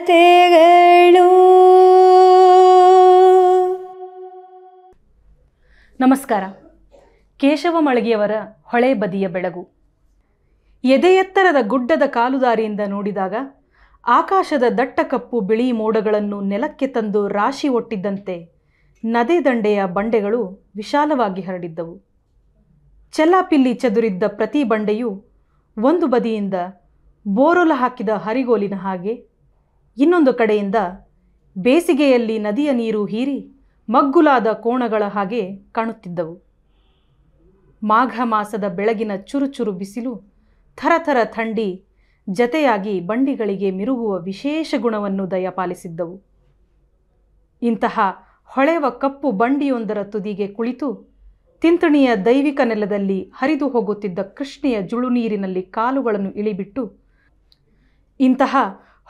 ಕತೆಗಳು ನಮಸ್ಕಾರ ಕೇಶವ ಮಳಗಿಯವರ ಹೊಳೆ ಬದಿಯ ಬೆಳಗು ಎದೆಯೆತ್ತರದ ಗುಡ್ಡದ ಕಾಲುದಾರಿಯಿಂದ ನೋಡಿದಾಗ ಆಕಾಶದ ದಟ್ಟ ಕಪ್ಪು ಬಿಳಿ ಮೋಡಗಳನ್ನು ನೆಲಕ್ಕೆ ತಂದು ರಾಶಿ ಒಟ್ಟಿದ್ದಂತೆ ನದಿ ದಂಡೆಯ ಬಂಡೆಗಳು ವಿಶಾಲವಾಗಿ ಹರಡಿದ್ದವು ಚೆಲ್ಲಾಪಿಲ್ಲಿ ಚದುರಿದ್ದ ಪ್ರತಿ ಬಂಡೆಯೂ ಒಂದು ಬದಿಯಿಂದ ಬೋರೊಲ ಹಾಕಿದ ಹರಿಗೋಲಿನ ಹಾಗೆ ಇನ್ನೊಂದು ಕಡೆಯಿಂದ ಬೇಸಿಗೆಯಲ್ಲಿ ನದಿಯ ನೀರು ಹೀರಿ ಮಗ್ಗುಲಾದ ಕೋಣಗಳ ಹಾಗೆ ಕಾಣುತ್ತಿದ್ದವು ಮಾಘ ಮಾಸದ ಬೆಳಗಿನ ಚುರುಚುರು ಬಿಸಿಲು ಥರಥರ ಥಂಡಿ ಜತೆಯಾಗಿ ಬಂಡಿಗಳಿಗೆ ಮಿರುಗುವ ವಿಶೇಷ ಗುಣವನ್ನು ದಯಪಾಲಿಸಿದ್ದವು ಇಂತಹ ಹೊಳೆವ ಕಪ್ಪು ಬಂಡಿಯೊಂದರ ತುದಿಗೆ ಕುಳಿತು ತಿಂತಣಿಯ ದೈವಿಕ ನೆಲದಲ್ಲಿ ಹರಿದು ಹೋಗುತ್ತಿದ್ದ ಕೃಷ್ಣೆಯ ಜುಳು ನೀರಿನಲ್ಲಿ ಕಾಲುಗಳನ್ನು ಇಳಿಬಿಟ್ಟು ಇಂತಹ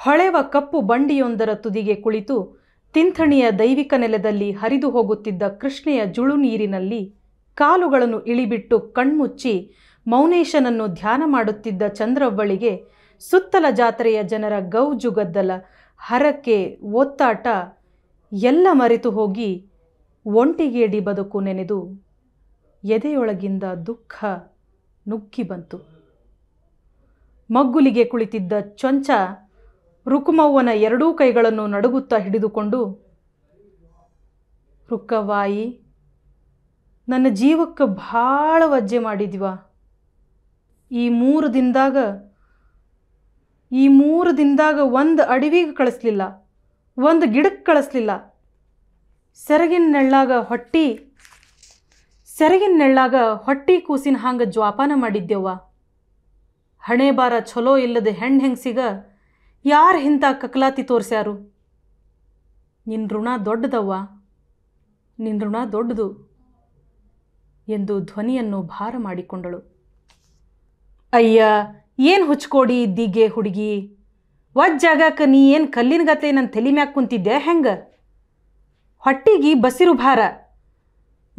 ಹೊಳೆವ ಕಪ್ಪು ಬಂಡಿಯೊಂದರ ತುದಿಗೆ ಕುಳಿತು ತಿಂಥಣಿಯ ದೈವಿಕ ನೆಲದಲ್ಲಿ ಹರಿದು ಹೋಗುತ್ತಿದ್ದ ಕೃಷ್ಣೆಯ ಜುಳು ನೀರಿನಲ್ಲಿ ಕಾಲುಗಳನ್ನು ಇಳಿಬಿಟ್ಟು ಕಣ್ಮುಚ್ಚಿ ಮೌನೇಶನನ್ನು ಧ್ಯಾನ ಮಾಡುತ್ತಿದ್ದ ಚಂದ್ರವ್ವಳಿಗೆ ಸುತ್ತಲ ಜಾತ್ರೆಯ ಜನರ ಗೌಜುಗದ್ದಲ ಹರಕೆ ಒತ್ತಾಟ ಎಲ್ಲ ಮರೆತು ಹೋಗಿ ಒಂಟಿಗೇಡಿ ಬದುಕು ನೆನೆದು ಎದೆಯೊಳಗಿಂದ ದುಃಖ ನುಗ್ಗಿ ಬಂತು ಮಗ್ಗುಲಿಗೆ ಕುಳಿತಿದ್ದ ಚೊಂಚ ರುಕುಮವ್ವನ ಎರಡೂ ಕೈಗಳನ್ನು ನಡುಗುತ್ತಾ ಹಿಡಿದುಕೊಂಡು ರುಕ್ಕವಾಯಿ ನನ್ನ ಜೀವಕ್ಕೆ ಭಾಳ ವಜ್ಜೆ ಮಾಡಿದ್ವ ಈ ಮೂರು ದಿನದಾಗ ಈ ಮೂರು ದಿನದಾಗ ಒಂದು ಅಡವಿಗೆ ಕಳಿಸ್ಲಿಲ್ಲ ಒಂದು ಗಿಡಕ್ಕೆ ಕಳಿಸ್ಲಿಲ್ಲ ಸೆರಗಿನ ನೆಳ್ಳಾಗ ಹೊಟ್ಟಿ ಸೆರಗಿನ ನೆಳ್ಳಾಗ ಹೊಟ್ಟಿ ಕೂಸಿನ ಹಂಗೆ ಜ್ವಾಪಾನ ಮಾಡಿದ್ದೆವ್ವ ಹಣೆ ಬಾರ ಛಲೋ ಇಲ್ಲದ ಹೆಣ್ಣು ಹೆಂಗಸಿಗ ಯಾರು ಇಂಥ ಕಕಲಾತಿ ತೋರಿಸ್ಯಾರು ನಿನ್ನ ಋಣ ದೊಡ್ಡದವ್ವ ನಿನ್ನ ಋಣ ದೊಡ್ಡದು ಎಂದು ಧ್ವನಿಯನ್ನು ಭಾರ ಮಾಡಿಕೊಂಡಳು ಅಯ್ಯ ಏನು ಹುಚ್ಕೋಡಿ ದಿಗ್ಗೆ ಹುಡುಗಿ ಜಾಗಕ್ಕೆ ನೀ ಏನು ಕಲ್ಲಿನ ಗತೆ ನನ್ನ ತಲೆ ಮ್ಯಾಕ್ ಕುಂತಿದ್ದೆ ಹೆಂಗೆ ಹೊಟ್ಟಿಗೆ ಬಸಿರು ಭಾರ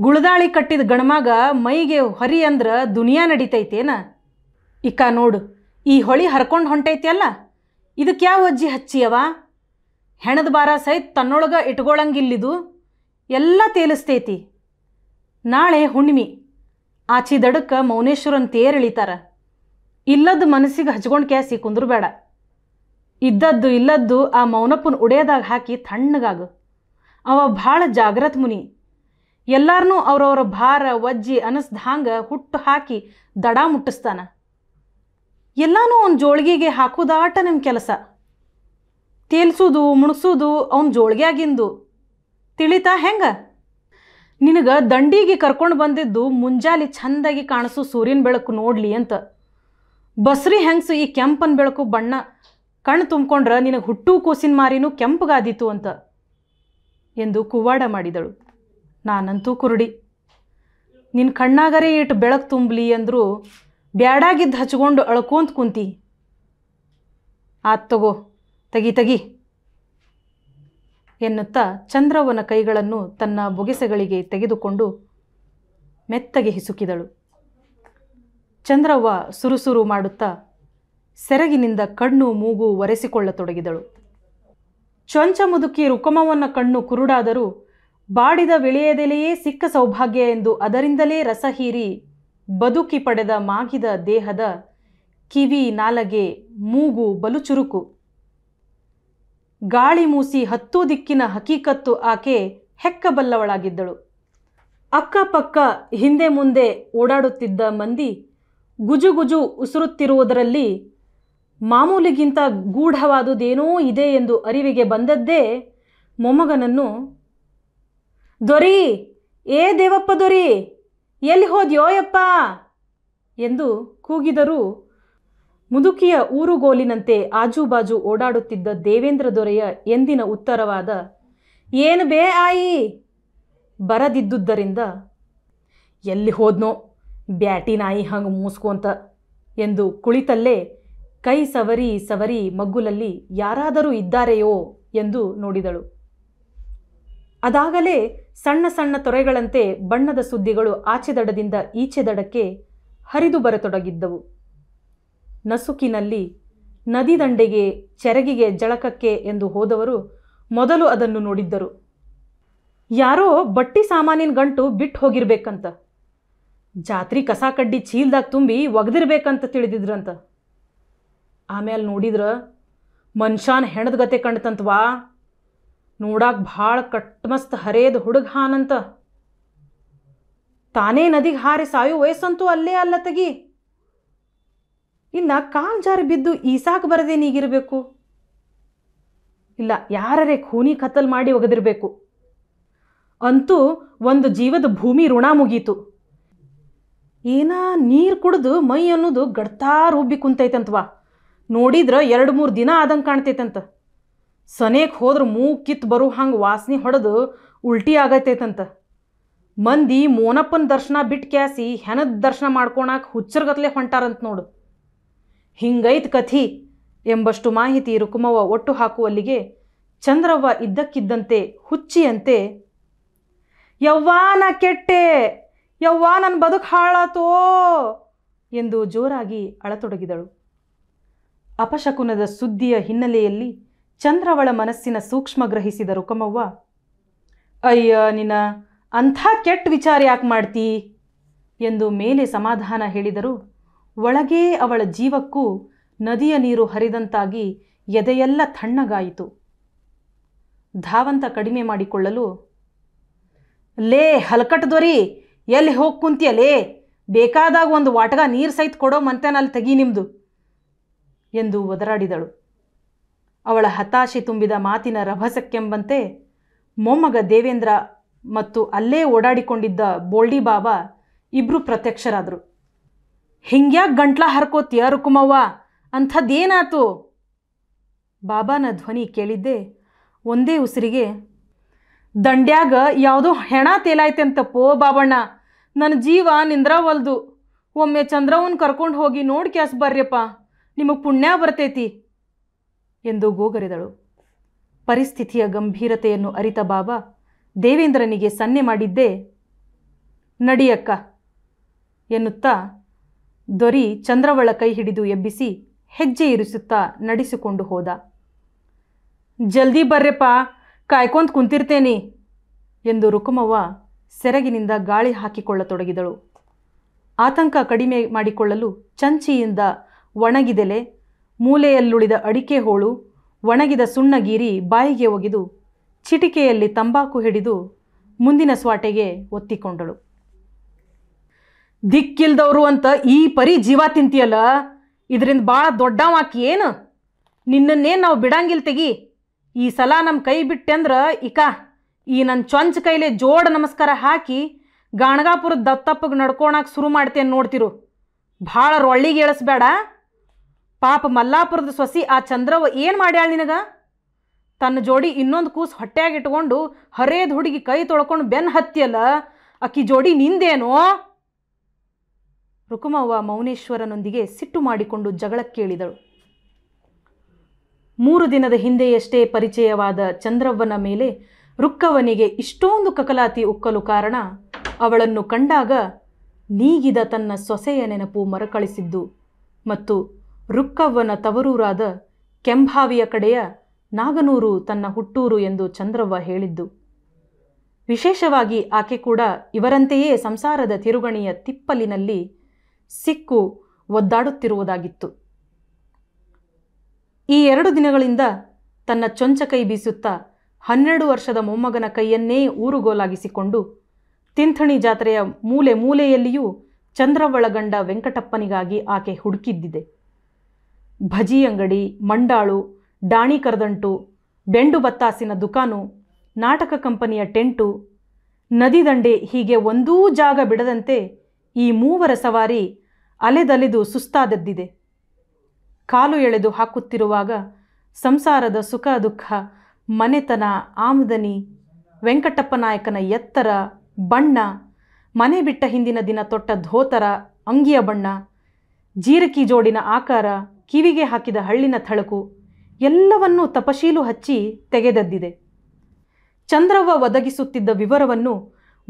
ಗುಳದಾಳಿ ಕಟ್ಟಿದ ಗಣಮಾಗ ಮೈಗೆ ಹೊರಿ ಅಂದ್ರೆ ದುನಿಯಾ ನಡೀತೈತೇನ ಇಕ್ಕ ನೋಡು ಈ ಹೊಳಿ ಹರ್ಕೊಂಡು ಹೊಂಟೈತಿ ಅಲ್ಲ ಇದಕ್ಕೆ ಯಾವ ಅಜ್ಜಿ ಹಚ್ಚಿಯವ ಹೆಣದ ಬಾರ ಸಹಿತ ತನ್ನೊಳಗೆ ಇಟ್ಕೊಳ್ಳಂಗಿಲ್ಲಿದು ಎಲ್ಲ ತೇಲಿಸ್ತೈತಿ ನಾಳೆ ಹುಣ್ಣಿಮೆ ಆಚಿ ದಡಕ್ಕೆ ಮೌನೇಶ್ವರನ್ ತೇರು ಇಳಿತಾರ ಇಲ್ಲದ್ದು ಮನಸ್ಸಿಗೆ ಹಚ್ಕೊಂಡು ಕ್ಯಾಸಿ ಕುಂದ್ರಬೇಡ ಇದ್ದದ್ದು ಇಲ್ಲದ್ದು ಆ ಮೌನಪ್ಪನ ಉಡೆಯದಾಗ ಹಾಕಿ ತಣ್ಣಗಾಗು ಅವ ಭಾಳ ಜಾಗ್ರತ್ ಮುನಿ ಎಲ್ಲಾರನ್ನೂ ಅವರವರ ಭಾರ ಒಜ್ಜಿ ಅನಸ್ದ ಹುಟ್ಟು ಹಾಕಿ ದಡ ಮುಟ್ಟಿಸ್ತಾನ ಎಲ್ಲನೂ ಅವ್ನ ಜೋಳಿಗೆಗೆ ಹಾಕೋದಾಟ ನಿಮ್ಮ ಕೆಲಸ ತೇಲ್ಸೋದು ಅವನ ಅವ್ನ ಆಗಿಂದು ತಿಳಿತಾ ಹೆಂಗೆ ನಿನಗೆ ದಂಡಿಗೆ ಕರ್ಕೊಂಡು ಬಂದಿದ್ದು ಮುಂಜಾಲಿ ಚೆಂದಾಗಿ ಕಾಣಿಸು ಸೂರ್ಯನ ಬೆಳಕು ನೋಡಲಿ ಅಂತ ಬಸ್ರಿ ಹೆಂಗಸು ಈ ಕೆಂಪನ ಬೆಳಕು ಬಣ್ಣ ಕಣ್ಣು ತುಂಬಿಕೊಂಡ್ರೆ ನಿನಗೆ ಹುಟ್ಟು ಕೂಸಿನ ಮಾರಿನೂ ಕೆಂಪಗಾದೀತು ಅಂತ ಎಂದು ಕುವಾಡ ಮಾಡಿದಳು ನಾನಂತೂ ಕುರುಡಿ ನಿನ್ನ ಕಣ್ಣಾಗರೇ ಇಟ್ಟು ಬೆಳಕು ತುಂಬಲಿ ಅಂದರೂ ಬ್ಯಾಡಾಗಿದ್ದು ಹಚ್ಕೊಂಡು ಅಳ್ಕೊಂತ ಕುಂತಿ ಆತ್ ತಗೋ ತಗಿ ತಗಿ ಎನ್ನುತ್ತಾ ಚಂದ್ರವನ ಕೈಗಳನ್ನು ತನ್ನ ಬೊಗೆಸೆಗಳಿಗೆ ತೆಗೆದುಕೊಂಡು ಮೆತ್ತಗೆ ಹಿಸುಕಿದಳು ಚಂದ್ರವ್ವ ಸುರುಸುರು ಮಾಡುತ್ತಾ ಸೆರಗಿನಿಂದ ಕಣ್ಣು ಮೂಗು ಒರೆಸಿಕೊಳ್ಳತೊಡಗಿದಳು ಚೊಂಚ ಮುದುಕಿ ರುಕಮವನ ಕಣ್ಣು ಕುರುಡಾದರೂ ಬಾಡಿದ ವಿಳೆಯದೆಲೆಯೇ ಸಿಕ್ಕ ಸೌಭಾಗ್ಯ ಎಂದು ಅದರಿಂದಲೇ ರಸ ಹೀರಿ ಬದುಕಿ ಪಡೆದ ಮಾಗಿದ ದೇಹದ ಕಿವಿ ನಾಲಗೆ ಮೂಗು ಬಲು ಚುರುಕು ಗಾಳಿ ಮೂಸಿ ಹತ್ತು ದಿಕ್ಕಿನ ಹಕೀಕತ್ತು ಆಕೆ ಹೆಕ್ಕಬಲ್ಲವಳಾಗಿದ್ದಳು ಅಕ್ಕಪಕ್ಕ ಹಿಂದೆ ಮುಂದೆ ಓಡಾಡುತ್ತಿದ್ದ ಮಂದಿ ಗುಜುಗುಜು ಉಸುರುತ್ತಿರುವುದರಲ್ಲಿ ಮಾಮೂಲಿಗಿಂತ ಗೂಢವಾದುದೇನೋ ಇದೆ ಎಂದು ಅರಿವಿಗೆ ಬಂದದ್ದೇ ಮೊಮ್ಮಗನನ್ನು ದೊರಿ ಏ ದೇವಪ್ಪ ದೊರಿ ಎಲ್ಲಿ ಹೋದ್ಯೋಯಪ್ಪ ಎಂದು ಕೂಗಿದರೂ ಮುದುಕಿಯ ಊರುಗೋಲಿನಂತೆ ಆಜುಬಾಜು ಓಡಾಡುತ್ತಿದ್ದ ದೇವೇಂದ್ರ ದೊರೆಯ ಎಂದಿನ ಉತ್ತರವಾದ ಏನು ಬೇ ಆಯಿ ಬರದಿದ್ದುದರಿಂದ ಎಲ್ಲಿ ಹೋದ್ನೋ ಬ್ಯಾಟಿ ನಾಯಿ ಹಂಗೆ ಮೂಸ್ಕೊಂತ ಎಂದು ಕುಳಿತಲ್ಲೇ ಕೈ ಸವರಿ ಸವರಿ ಮಗ್ಗುಲಲ್ಲಿ ಯಾರಾದರೂ ಇದ್ದಾರೆಯೋ ಎಂದು ನೋಡಿದಳು ಅದಾಗಲೇ ಸಣ್ಣ ಸಣ್ಣ ತೊರೆಗಳಂತೆ ಬಣ್ಣದ ಸುದ್ದಿಗಳು ಆಚೆ ದಡದಿಂದ ಈಚೆ ದಡಕ್ಕೆ ಹರಿದು ಬರತೊಡಗಿದ್ದವು ನಸುಕಿನಲ್ಲಿ ನದಿ ದಂಡೆಗೆ ಚೆರಗಿಗೆ ಜಳಕಕ್ಕೆ ಎಂದು ಹೋದವರು ಮೊದಲು ಅದನ್ನು ನೋಡಿದ್ದರು ಯಾರೋ ಬಟ್ಟಿ ಸಾಮಾನಿನ ಗಂಟು ಬಿಟ್ಟು ಹೋಗಿರ್ಬೇಕಂತ ಜಾತ್ರಿ ಕಸ ಕಡ್ಡಿ ಚೀಲ್ದಾಗ ತುಂಬಿ ಒಗೆದಿರ್ಬೇಕಂತ ತಿಳಿದಿದ್ರಂತ ಆಮೇಲೆ ನೋಡಿದ್ರ ಮನುಷ್ಯನ ಹೆಣದ ಗತೆ ಕಂಡ್ತಂತ್ವಾ ನೋಡಾಕ ಭಾಳ ಕಟ್ಮಸ್ತ್ ಹರೇದ ಹುಡುಗ ಹಾನಂತ ತಾನೇ ನದಿಗೆ ಹಾರಿ ಸಾಯೋ ವಯಸ್ಸಂತೂ ಅಲ್ಲೇ ಅಲ್ಲ ತಗಿ ಇಲ್ಲ ಕಾಲು ಜಾರಿ ಬಿದ್ದು ಈಸಾಕ್ ಬರದೇ ನೀಗಿರ್ಬೇಕು ಇಲ್ಲ ಯಾರೇ ಖೂನಿ ಕತ್ತಲ್ ಮಾಡಿ ಒಗೆದಿರಬೇಕು ಅಂತೂ ಒಂದು ಜೀವದ ಭೂಮಿ ಋಣ ಮುಗೀತು ಏನ ನೀರು ಕುಡಿದು ಮೈ ಅನ್ನೋದು ಗಡ್ತಾ ರುಬ್ಬಿ ಕುಂತೈತಂತವ ನೋಡಿದ್ರ ಎರಡು ಮೂರು ದಿನ ಆದಂಗೆ ಕಾಣ್ತೈತಂತ ಸನೇಕ್ ಹೋದ್ರೆ ಮೂ ಕಿತ್ತು ಬರೋ ಹಂಗೆ ವಾಸನೆ ಹೊಡೆದು ಉಲ್ಟಿ ಆಗತ್ತೈತಂತ ಮಂದಿ ಮೋನಪ್ಪನ ದರ್ಶನ ಬಿಟ್ಟು ಕ್ಯಾಸಿ ಹೆಣದ ದರ್ಶನ ಮಾಡ್ಕೊಳಕ್ಕೆ ಹುಚ್ಚರ್ಗತ್ಲೆ ಹೊಂಟಾರಂತ ನೋಡು ಹಿಂಗೈತ್ ಕಥಿ ಎಂಬಷ್ಟು ಮಾಹಿತಿ ರುಕುಮವ್ವ ಒಟ್ಟು ಹಾಕುವಲ್ಲಿಗೆ ಚಂದ್ರವ್ವ ಇದ್ದಕ್ಕಿದ್ದಂತೆ ಹುಚ್ಚಿಯಂತೆ ಯವ್ವಾನ ಕೆಟ್ಟೆ ಯವ್ವಾ ನನ್ನ ಬದುಕು ಹಾಳಾತೋ ಎಂದು ಜೋರಾಗಿ ಅಳತೊಡಗಿದಳು ಅಪಶಕುನದ ಸುದ್ದಿಯ ಹಿನ್ನೆಲೆಯಲ್ಲಿ ಚಂದ್ರವಳ ಮನಸ್ಸಿನ ಸೂಕ್ಷ್ಮ ಗ್ರಹಿಸಿದ ರುಕಮವ್ವ ಅಯ್ಯ ನಿನ್ನ ಅಂಥ ಕೆಟ್ಟ ವಿಚಾರ ಯಾಕೆ ಮಾಡ್ತೀ ಎಂದು ಮೇಲೆ ಸಮಾಧಾನ ಹೇಳಿದರು ಒಳಗೇ ಅವಳ ಜೀವಕ್ಕೂ ನದಿಯ ನೀರು ಹರಿದಂತಾಗಿ ಎದೆಯೆಲ್ಲ ತಣ್ಣಗಾಯಿತು ಧಾವಂತ ಕಡಿಮೆ ಮಾಡಿಕೊಳ್ಳಲು ಲೇ ದೊರಿ ಎಲ್ಲಿ ಹೋಗಿ ಲೇ ಬೇಕಾದಾಗ ಒಂದು ವಾಟಗ ನೀರು ಸಹಿತ ಕೊಡೋ ಮಂತೆನಲ್ಲಿ ತೆಗಿ ನಿಮ್ಮದು ಎಂದು ಒದರಾಡಿದಳು ಅವಳ ಹತಾಶೆ ತುಂಬಿದ ಮಾತಿನ ರಭಸಕ್ಕೆಂಬಂತೆ ಮೊಮ್ಮಗ ದೇವೇಂದ್ರ ಮತ್ತು ಅಲ್ಲೇ ಓಡಾಡಿಕೊಂಡಿದ್ದ ಬೋಲ್ಡಿ ಬಾಬಾ ಇಬ್ಬರು ಪ್ರತ್ಯಕ್ಷರಾದರು ಹಿಂಗ್ಯಾ ಗಂಟ್ಲ ಹರ್ಕೋತಿಯ ರುಕುಮವ್ವ ಅಂಥದ್ದೇನಾತು ಬಾಬಾನ ಧ್ವನಿ ಕೇಳಿದ್ದೆ ಒಂದೇ ಉಸಿರಿಗೆ ದಂಡ್ಯಾಗ ಯಾವುದೋ ಹೆಣ ಅಂತ ಪೋ ಬಾಬಣ್ಣ ನನ್ನ ಜೀವ ನಿಂದ್ರವಲ್ದು ಒಮ್ಮೆ ಚಂದ್ರವನ್ ಕರ್ಕೊಂಡು ಹೋಗಿ ನೋಡಿ ಕ್ಯಾಸ್ ಬರ್ರಿಯಪ್ಪ ನಿಮಗೆ ಪುಣ್ಯ ಬರ್ತೈತಿ ಎಂದು ಗೋಗರೆದಳು ಪರಿಸ್ಥಿತಿಯ ಗಂಭೀರತೆಯನ್ನು ಅರಿತ ಬಾಬಾ ದೇವೇಂದ್ರನಿಗೆ ಸನ್ನೆ ಮಾಡಿದ್ದೇ ನಡಿಯಕ್ಕ ಎನ್ನುತ್ತಾ ದೊರಿ ಚಂದ್ರವಳ ಕೈ ಹಿಡಿದು ಎಬ್ಬಿಸಿ ಹೆಜ್ಜೆ ಇರಿಸುತ್ತಾ ನಡೆಸಿಕೊಂಡು ಹೋದ ಜಲ್ದಿ ಬರ್ರೆಪ್ಪ ಕಾಯ್ಕೊಂತ ಕುಂತಿರ್ತೇನಿ ಎಂದು ರುಕುಮವ್ವ ಸೆರಗಿನಿಂದ ಗಾಳಿ ಹಾಕಿಕೊಳ್ಳತೊಡಗಿದಳು ಆತಂಕ ಕಡಿಮೆ ಮಾಡಿಕೊಳ್ಳಲು ಚಂಚಿಯಿಂದ ಒಣಗಿದೆಲೆ ಮೂಲೆಯಲ್ಲುಳಿದ ಅಡಿಕೆ ಹೋಳು ಒಣಗಿದ ಸುಣ್ಣಗೀರಿ ಬಾಯಿಗೆ ಒಗೆದು ಚಿಟಿಕೆಯಲ್ಲಿ ತಂಬಾಕು ಹಿಡಿದು ಮುಂದಿನ ಸ್ವಾಟೆಗೆ ಒತ್ತಿಕೊಂಡಳು ದಿಕ್ಕಿಲ್ದವರು ಅಂತ ಈ ಪರಿ ಜೀವ ತಿಂತೀಯಲ್ಲ ಇದರಿಂದ ಭಾಳ ದೊಡ್ಡವಾಕಿ ಏನು ನಿನ್ನನ್ನೇನು ನಾವು ಬಿಡಂಗಿಲ್ ತೆಗಿ ಈ ಸಲ ನಮ್ಮ ಕೈ ಬಿಟ್ಟೆಂದ್ರೆ ಇಕ ಈ ನನ್ನ ಚೊಂಚ ಕೈಲೆ ಜೋಡ ನಮಸ್ಕಾರ ಹಾಕಿ ಗಾಣಗಾಪುರದ ದತ್ತಪ್ಪಗೆ ನಡ್ಕೊಳಕ್ಕೆ ಶುರು ಮಾಡ್ತೇನೆ ನೋಡ್ತಿರು ಭಾಳ ರೊಳ್ಳಿಗೆ ಇಳಿಸ್ಬೇಡ ಪಾಪ ಮಲ್ಲಾಪುರದ ಸೊಸಿ ಆ ಚಂದ್ರವ್ವ ಏನು ಮಾಡ್ಯಾಳ ನಿನಗ ತನ್ನ ಜೋಡಿ ಇನ್ನೊಂದು ಕೂಸು ಹೊಟ್ಟೆಯಾಗಿಟ್ಕೊಂಡು ಹರೇದ ಹುಡುಗಿ ಕೈ ತೊಳ್ಕೊಂಡು ಬೆನ್ ಹತ್ತಿಯಲ್ಲ ಅಕ್ಕಿ ಜೋಡಿ ನಿಂದೇನೋ ರುಕುಮವ್ವ ಮೌನೇಶ್ವರನೊಂದಿಗೆ ಸಿಟ್ಟು ಮಾಡಿಕೊಂಡು ಜಗಳಕ್ಕೇಳಿದಳು ಮೂರು ದಿನದ ಹಿಂದೆಯಷ್ಟೇ ಪರಿಚಯವಾದ ಚಂದ್ರವ್ವನ ಮೇಲೆ ರುಕ್ಕವನಿಗೆ ಇಷ್ಟೊಂದು ಕಕಲಾತಿ ಉಕ್ಕಲು ಕಾರಣ ಅವಳನ್ನು ಕಂಡಾಗ ನೀಗಿದ ತನ್ನ ಸೊಸೆಯ ನೆನಪು ಮರಕಳಿಸಿದ್ದು ಮತ್ತು ರುಕ್ಕವ್ವನ ತವರೂರಾದ ಕೆಂಭಾವಿಯ ಕಡೆಯ ನಾಗನೂರು ತನ್ನ ಹುಟ್ಟೂರು ಎಂದು ಚಂದ್ರವ್ವ ಹೇಳಿದ್ದು ವಿಶೇಷವಾಗಿ ಆಕೆ ಕೂಡ ಇವರಂತೆಯೇ ಸಂಸಾರದ ತಿರುಗಣಿಯ ತಿಪ್ಪಲಿನಲ್ಲಿ ಸಿಕ್ಕು ಒದ್ದಾಡುತ್ತಿರುವುದಾಗಿತ್ತು ಈ ಎರಡು ದಿನಗಳಿಂದ ತನ್ನ ಚೊಂಚ ಕೈ ಬೀಸುತ್ತಾ ಹನ್ನೆರಡು ವರ್ಷದ ಮೊಮ್ಮಗನ ಕೈಯನ್ನೇ ಊರುಗೋಲಾಗಿಸಿಕೊಂಡು ತಿಂಥಣಿ ಜಾತ್ರೆಯ ಮೂಲೆ ಮೂಲೆಯಲ್ಲಿಯೂ ಚಂದ್ರವ್ವಳಗಂಡ ವೆಂಕಟಪ್ಪನಿಗಾಗಿ ಆಕೆ ಹುಡುಕಿದ್ದಿದೆ ಭಜಿ ಅಂಗಡಿ ಮಂಡಾಳು ಡಾಣಿ ಕರದಂಟು ಬೆಂಡು ಬತ್ತಾಸಿನ ದುಕಾನು ನಾಟಕ ಕಂಪನಿಯ ಟೆಂಟು ನದಿ ದಂಡೆ ಹೀಗೆ ಒಂದೂ ಜಾಗ ಬಿಡದಂತೆ ಈ ಮೂವರ ಸವಾರಿ ಅಲೆದಲೆದು ಸುಸ್ತಾದದ್ದಿದೆ ಕಾಲು ಎಳೆದು ಹಾಕುತ್ತಿರುವಾಗ ಸಂಸಾರದ ಸುಖ ದುಃಖ ಮನೆತನ ಆಮದನಿ ವೆಂಕಟಪ್ಪ ನಾಯಕನ ಎತ್ತರ ಬಣ್ಣ ಮನೆ ಬಿಟ್ಟ ಹಿಂದಿನ ದಿನ ತೊಟ್ಟ ಧೋತರ ಅಂಗಿಯ ಬಣ್ಣ ಜೀರಕಿ ಜೋಡಿನ ಆಕಾರ ಕಿವಿಗೆ ಹಾಕಿದ ಹಳ್ಳಿನ ಥಳಕು ಎಲ್ಲವನ್ನೂ ತಪಶೀಲು ಹಚ್ಚಿ ತೆಗೆದದ್ದಿದೆ ಚಂದ್ರವ್ವ ಒದಗಿಸುತ್ತಿದ್ದ ವಿವರವನ್ನು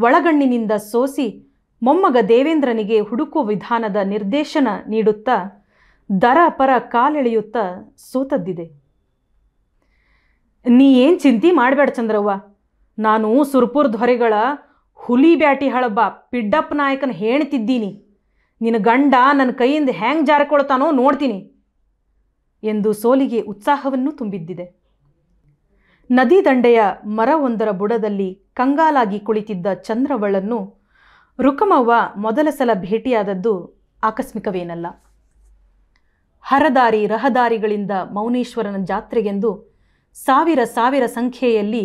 ಒಳಗಣ್ಣಿನಿಂದ ಸೋಸಿ ಮೊಮ್ಮಗ ದೇವೇಂದ್ರನಿಗೆ ಹುಡುಕು ವಿಧಾನದ ನಿರ್ದೇಶನ ನೀಡುತ್ತಾ ದರ ಪರ ಕಾಲೆಳೆಯುತ್ತಾ ಸೋತದ್ದಿದೆ ನೀ ಏನು ಚಿಂತಿ ಮಾಡಬೇಡ ಚಂದ್ರವ್ವ ನಾನು ಸುರ್ಪುರ್ ಧ್ವರೆಗಳ ಹುಲಿ ಬ್ಯಾಟಿ ಹಳಬ್ಬ ಪಿಡ್ಡಪ್ಪ ನಾಯಕನ ಹೇಳ್ತಿದ್ದೀನಿ ನಿನ್ನ ಗಂಡ ನನ್ನ ಕೈಯಿಂದ ಹ್ಯಾಂಗ್ ಜಾರಿಕೊಳ್ತಾನೋ ನೋಡ್ತೀನಿ ಎಂದು ಸೋಲಿಗೆ ಉತ್ಸಾಹವನ್ನು ತುಂಬಿದ್ದಿದೆ ನದಿ ದಂಡೆಯ ಮರವೊಂದರ ಬುಡದಲ್ಲಿ ಕಂಗಾಲಾಗಿ ಕುಳಿತಿದ್ದ ಚಂದ್ರವಳನ್ನು ರುಕಮವ್ವ ಮೊದಲ ಸಲ ಭೇಟಿಯಾದದ್ದು ಆಕಸ್ಮಿಕವೇನಲ್ಲ ಹರದಾರಿ ರಹದಾರಿಗಳಿಂದ ಮೌನೇಶ್ವರನ ಜಾತ್ರೆಗೆಂದು ಸಾವಿರ ಸಾವಿರ ಸಂಖ್ಯೆಯಲ್ಲಿ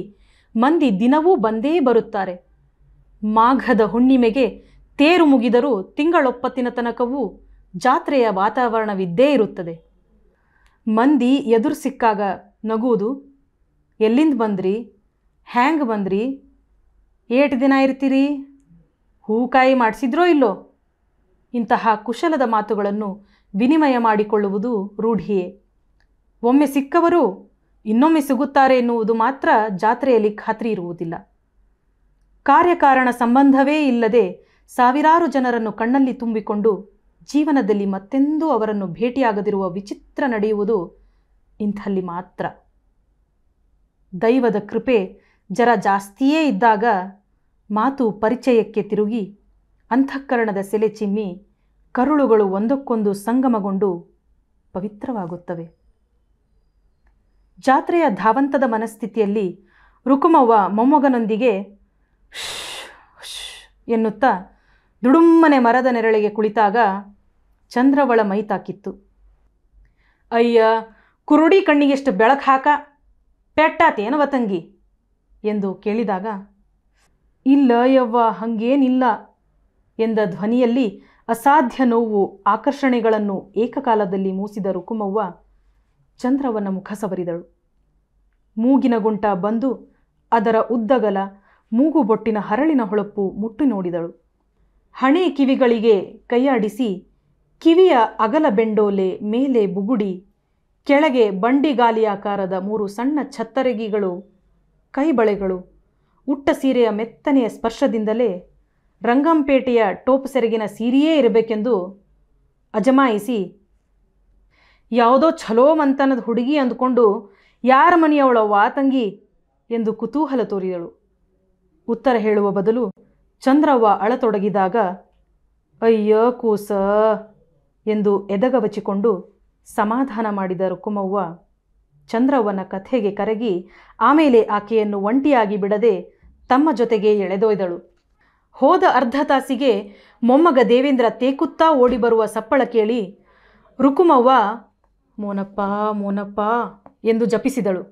ಮಂದಿ ದಿನವೂ ಬಂದೇ ಬರುತ್ತಾರೆ ಮಾಘದ ಹುಣ್ಣಿಮೆಗೆ ತೇರು ಮುಗಿದರೂ ತಿಂಗಳೊಪ್ಪತ್ತಿನ ತನಕವೂ ಜಾತ್ರೆಯ ವಾತಾವರಣವಿದ್ದೇ ಇರುತ್ತದೆ ಮಂದಿ ಎದುರು ಸಿಕ್ಕಾಗ ನಗುವುದು ಎಲ್ಲಿಂದ ಬಂದ್ರಿ ಹ್ಯಾಂಗ್ ಬಂದ್ರಿ ಏಟು ದಿನ ಇರ್ತೀರಿ ಹೂಕಾಯಿ ಮಾಡಿಸಿದ್ರೋ ಇಲ್ಲೋ ಇಂತಹ ಕುಶಲದ ಮಾತುಗಳನ್ನು ವಿನಿಮಯ ಮಾಡಿಕೊಳ್ಳುವುದು ರೂಢಿಯೇ ಒಮ್ಮೆ ಸಿಕ್ಕವರು ಇನ್ನೊಮ್ಮೆ ಸಿಗುತ್ತಾರೆ ಎನ್ನುವುದು ಮಾತ್ರ ಜಾತ್ರೆಯಲ್ಲಿ ಖಾತ್ರಿ ಇರುವುದಿಲ್ಲ ಕಾರ್ಯಕಾರಣ ಸಂಬಂಧವೇ ಇಲ್ಲದೆ ಸಾವಿರಾರು ಜನರನ್ನು ಕಣ್ಣಲ್ಲಿ ತುಂಬಿಕೊಂಡು ಜೀವನದಲ್ಲಿ ಮತ್ತೆಂದೂ ಅವರನ್ನು ಭೇಟಿಯಾಗದಿರುವ ವಿಚಿತ್ರ ನಡೆಯುವುದು ಇಂಥಲ್ಲಿ ಮಾತ್ರ ದೈವದ ಕೃಪೆ ಜರ ಜಾಸ್ತಿಯೇ ಇದ್ದಾಗ ಮಾತು ಪರಿಚಯಕ್ಕೆ ತಿರುಗಿ ಅಂತಃಕರಣದ ಸೆಲೆ ಚಿಮ್ಮಿ ಕರುಳುಗಳು ಒಂದಕ್ಕೊಂದು ಸಂಗಮಗೊಂಡು ಪವಿತ್ರವಾಗುತ್ತವೆ ಜಾತ್ರೆಯ ಧಾವಂತದ ಮನಸ್ಥಿತಿಯಲ್ಲಿ ರುಕುಮವ್ವ ಮೊಮ್ಮಗನೊಂದಿಗೆ ಶ್ ಎನ್ನುತ್ತಾ ದುಡುಮ್ಮನೆ ಮರದ ನೆರಳಿಗೆ ಕುಳಿತಾಗ ಚಂದ್ರವಳ ಮೈ ತಾಕಿತ್ತು ಅಯ್ಯ ಕುರುಡಿ ಕಣ್ಣಿಗೆಷ್ಟು ಬೆಳಕು ಹಾಕ ಪೆಟ್ಟಾತೇನವ ತಂಗಿ ಎಂದು ಕೇಳಿದಾಗ ಇಲ್ಲ ಯವ್ವ ಹಂಗೇನಿಲ್ಲ ಎಂದ ಧ್ವನಿಯಲ್ಲಿ ಅಸಾಧ್ಯ ನೋವು ಆಕರ್ಷಣೆಗಳನ್ನು ಏಕಕಾಲದಲ್ಲಿ ಮೂಸಿದ ರುಕುಮವ್ವ ಚಂದ್ರವನ ಮುಖ ಸವರಿದಳು ಮೂಗಿನ ಗುಂಟ ಬಂದು ಅದರ ಉದ್ದಗಲ ಮೂಗುಬೊಟ್ಟಿನ ಹರಳಿನ ಹೊಳಪು ಮುಟ್ಟಿ ನೋಡಿದಳು ಹಣೆ ಕಿವಿಗಳಿಗೆ ಕೈಯಾಡಿಸಿ ಕಿವಿಯ ಅಗಲ ಬೆಂಡೋಲೆ ಮೇಲೆ ಬುಗುಡಿ ಕೆಳಗೆ ಬಂಡಿಗಾಲಿಯಾಕಾರದ ಮೂರು ಸಣ್ಣ ಛತ್ತರಗಿಗಳು ಕೈಬಳೆಗಳು ಉಟ್ಟ ಸೀರೆಯ ಮೆತ್ತನೆಯ ಸ್ಪರ್ಶದಿಂದಲೇ ರಂಗಂಪೇಟೆಯ ಟೋಪ್ ಸೆರಗಿನ ಸೀರೆಯೇ ಇರಬೇಕೆಂದು ಅಜಮಾಯಿಸಿ ಯಾವುದೋ ಛಲೋ ಮಂತನದ ಹುಡುಗಿ ಅಂದುಕೊಂಡು ಯಾರ ಮನೆಯವಳ ತಂಗಿ ಎಂದು ಕುತೂಹಲ ತೋರಿದಳು ಉತ್ತರ ಹೇಳುವ ಬದಲು ಚಂದ್ರವ್ವ ಅಳತೊಡಗಿದಾಗ ಅಯ್ಯ ಕೂಸ ಎಂದು ಎದಗವಚಿಕೊಂಡು ಸಮಾಧಾನ ಮಾಡಿದ ರುಕುಮವ್ವ ಚಂದ್ರವ್ವನ ಕಥೆಗೆ ಕರಗಿ ಆಮೇಲೆ ಆಕೆಯನ್ನು ಒಂಟಿಯಾಗಿ ಬಿಡದೆ ತಮ್ಮ ಜೊತೆಗೆ ಎಳೆದೊಯ್ದಳು ಹೋದ ಅರ್ಧ ತಾಸಿಗೆ ಮೊಮ್ಮಗ ದೇವೇಂದ್ರ ತೇಕುತ್ತಾ ಓಡಿ ಬರುವ ಸಪ್ಪಳ ಕೇಳಿ ರುಕುಮವ್ವ ಮೋನಪ್ಪ ಮೋನಪ್ಪ ಎಂದು ಜಪಿಸಿದಳು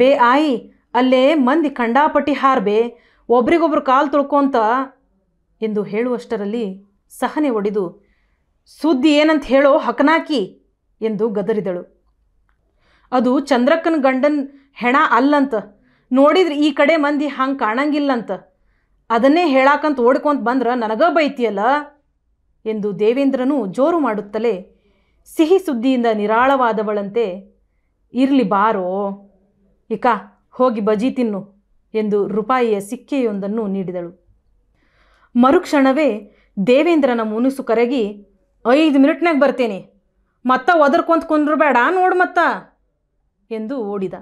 ಬೇ ಆಯಿ ಅಲ್ಲೇ ಮಂದಿ ಹಾರ್ ಹಾರ್ಬೆ ಒಬ್ರಿಗೊಬ್ರು ಕಾಲು ತೊಳ್ಕೊಂತ ಎಂದು ಹೇಳುವಷ್ಟರಲ್ಲಿ ಸಹನೆ ಒಡೆದು ಸುದ್ದಿ ಏನಂತ ಹೇಳೋ ಹಕನಾಕಿ ಎಂದು ಗದರಿದಳು ಅದು ಚಂದ್ರಕ್ಕನ ಗಂಡನ ಹೆಣ ಅಲ್ಲಂತ ನೋಡಿದ್ರೆ ಈ ಕಡೆ ಮಂದಿ ಹಂಗೆ ಕಾಣಂಗಿಲ್ಲಂತ ಅದನ್ನೇ ಹೇಳಾಕಂತ ಓಡ್ಕೊಂತ ಬಂದ್ರೆ ನನಗ ಬೈತಿಯಲ್ಲ ಎಂದು ದೇವೇಂದ್ರನು ಜೋರು ಮಾಡುತ್ತಲೇ ಸಿಹಿ ಸುದ್ದಿಯಿಂದ ನಿರಾಳವಾದವಳಂತೆ ಇರಲಿ ಬಾರೋ ಇಕ ಹೋಗಿ ಬಜಿ ತಿನ್ನು ಎಂದು ರೂಪಾಯಿಯ ಸಿಕ್ಕೆಯೊಂದನ್ನು ನೀಡಿದಳು ಮರುಕ್ಷಣವೇ ದೇವೇಂದ್ರನ ಮುನಿಸು ಕರಗಿ ಐದು ಮಿನಿಟ್ನಾಗ ಬರ್ತೀನಿ ಮತ್ತ ಒದರ್ಕೊಂತ ಬೇಡ ನೋಡು ಮತ್ತ ಎಂದು ಓಡಿದ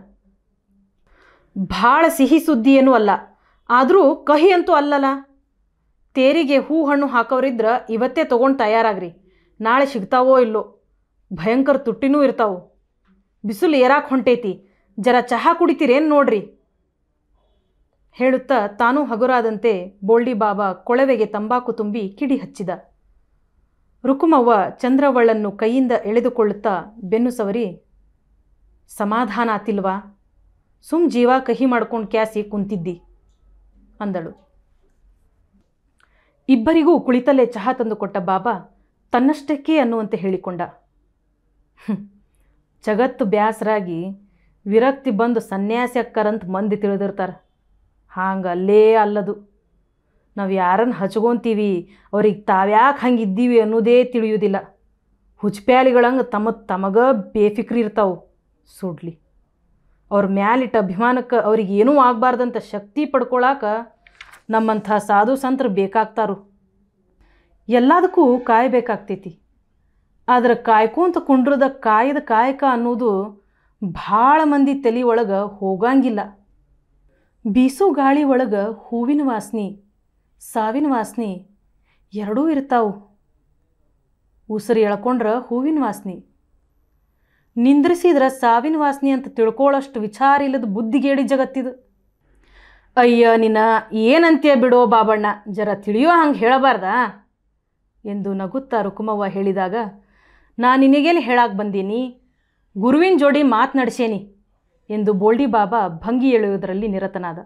ಭಾಳ ಸಿಹಿ ಸುದ್ದಿ ಏನೂ ಅಲ್ಲ ಆದರೂ ಕಹಿ ಅಂತೂ ಅಲ್ಲಲ್ಲ ತೇರಿಗೆ ಹೂ ಹಣ್ಣು ಹಾಕೋರಿದ್ರ ಇವತ್ತೇ ತೊಗೊಂಡು ತಯಾರಾಗ್ರಿ ನಾಳೆ ಸಿಗ್ತಾವೋ ಇಲ್ಲೋ ಭಯಂಕರ ತುಟ್ಟಿನೂ ಇರ್ತಾವು ಬಿಸಿಲು ಏರಾಕ್ ಹೊಂಟೈತಿ ಜರ ಚಹಾ ಕುಡಿತೀರೇನು ನೋಡ್ರಿ ಹೇಳುತ್ತಾ ತಾನೂ ಹಗುರಾದಂತೆ ಬೋಲ್ಡಿ ಬಾಬಾ ಕೊಳವೆಗೆ ತಂಬಾಕು ತುಂಬಿ ಕಿಡಿ ಹಚ್ಚಿದ ರುಕುಮವ್ವ ಚಂದ್ರವಳನ್ನು ಕೈಯಿಂದ ಎಳೆದುಕೊಳ್ಳುತ್ತಾ ಬೆನ್ನು ಸವರಿ ಸಮಾಧಾನ ಆತಿಲ್ವಾ ಸುಮ್ ಜೀವ ಕಹಿ ಮಾಡ್ಕೊಂಡು ಕ್ಯಾಸಿ ಕುಂತಿದ್ದಿ ಅಂದಳು ಇಬ್ಬರಿಗೂ ಕುಳಿತಲ್ಲೇ ಚಹಾ ತಂದುಕೊಟ್ಟ ಬಾಬಾ ತನ್ನಷ್ಟಕ್ಕೇ ಅನ್ನುವಂತೆ ಹೇಳಿಕೊಂಡ ಜಗತ್ತು ಬ್ಯಾಸರಾಗಿ ವಿರಕ್ತಿ ಬಂದು ಸನ್ಯಾಸಿ ಅಕ್ಕರಂತ ಮಂದಿ ತಿಳಿದಿರ್ತಾರೆ ಹಾಂಗಲ್ಲೇ ಅಲ್ಲದು ನಾವು ಯಾರನ್ನು ಹಚ್ಕೊತೀವಿ ಅವ್ರಿಗೆ ತಾವ್ಯಾಕೆ ಹಂಗೆ ಇದ್ದೀವಿ ಅನ್ನೋದೇ ತಿಳಿಯೋದಿಲ್ಲ ಹುಚ್ಪ್ಯಾಲಿಗಳಂಗೆ ತಮ್ಮ ತಮಗೆ ಬೇಫಿಕ್ರಿ ಇರ್ತಾವೆ ಸುಡ್ಲಿ ಅವ್ರ ಮ್ಯಾಲಿಟ್ಟ ಅಭಿಮಾನಕ್ಕೆ ಅವ್ರಿಗೆ ಏನೂ ಆಗಬಾರ್ದಂಥ ಶಕ್ತಿ ಪಡ್ಕೊಳ್ಳಾಕ ನಮ್ಮಂಥ ಸಾಧು ಸಂತರು ಬೇಕಾಗ್ತಾರು ಎಲ್ಲದಕ್ಕೂ ಕಾಯಬೇಕಾಗ್ತೈತಿ ಆದ್ರೆ ಕಾಯ್ಕೊಂತ ಕುಂಡ್ರದ ಕಾಯದ ಕಾಯಕ ಅನ್ನೋದು ಭಾಳ ಮಂದಿ ತಲೆ ಒಳಗೆ ಹೋಗಂಗಿಲ್ಲ ಬೀಸೋ ಗಾಳಿ ಒಳಗೆ ಹೂವಿನ ವಾಸನೆ ಸಾವಿನ ವಾಸನೆ ಎರಡೂ ಇರ್ತಾವು ಉಸಿರು ಎಳ್ಕೊಂಡ್ರೆ ಹೂವಿನ ವಾಸನೆ ನಿಂದ್ರಿಸಿದ್ರೆ ಸಾವಿನ ವಾಸನೆ ಅಂತ ತಿಳ್ಕೊಳ್ಳೋಷ್ಟು ವಿಚಾರ ಇಲ್ಲದ ಬುದ್ಧಿಗೇಡಿ ಜಗತ್ತಿದು ಅಯ್ಯ ನಿನ್ನ ಏನಂತೀಯ ಬಿಡೋ ಬಾಬಣ್ಣ ಜರ ತಿಳಿಯೋ ಹಂಗೆ ಹೇಳಬಾರ್ದಾ ಎಂದು ನಗುತ್ತಾ ರುಕುಮವ್ವ ಹೇಳಿದಾಗ ನಾ ನಿನಗೇನು ಹೇಳಕ್ಕೆ ಬಂದೀನಿ ಗುರುವಿನ ಜೋಡಿ ಮಾತನಾಡ್ಸೇನಿ ಎಂದು ಬೋಲ್ಡಿ ಬಾಬಾ ಭಂಗಿ ಎಳೆಯುವುದರಲ್ಲಿ ನಿರತನಾದ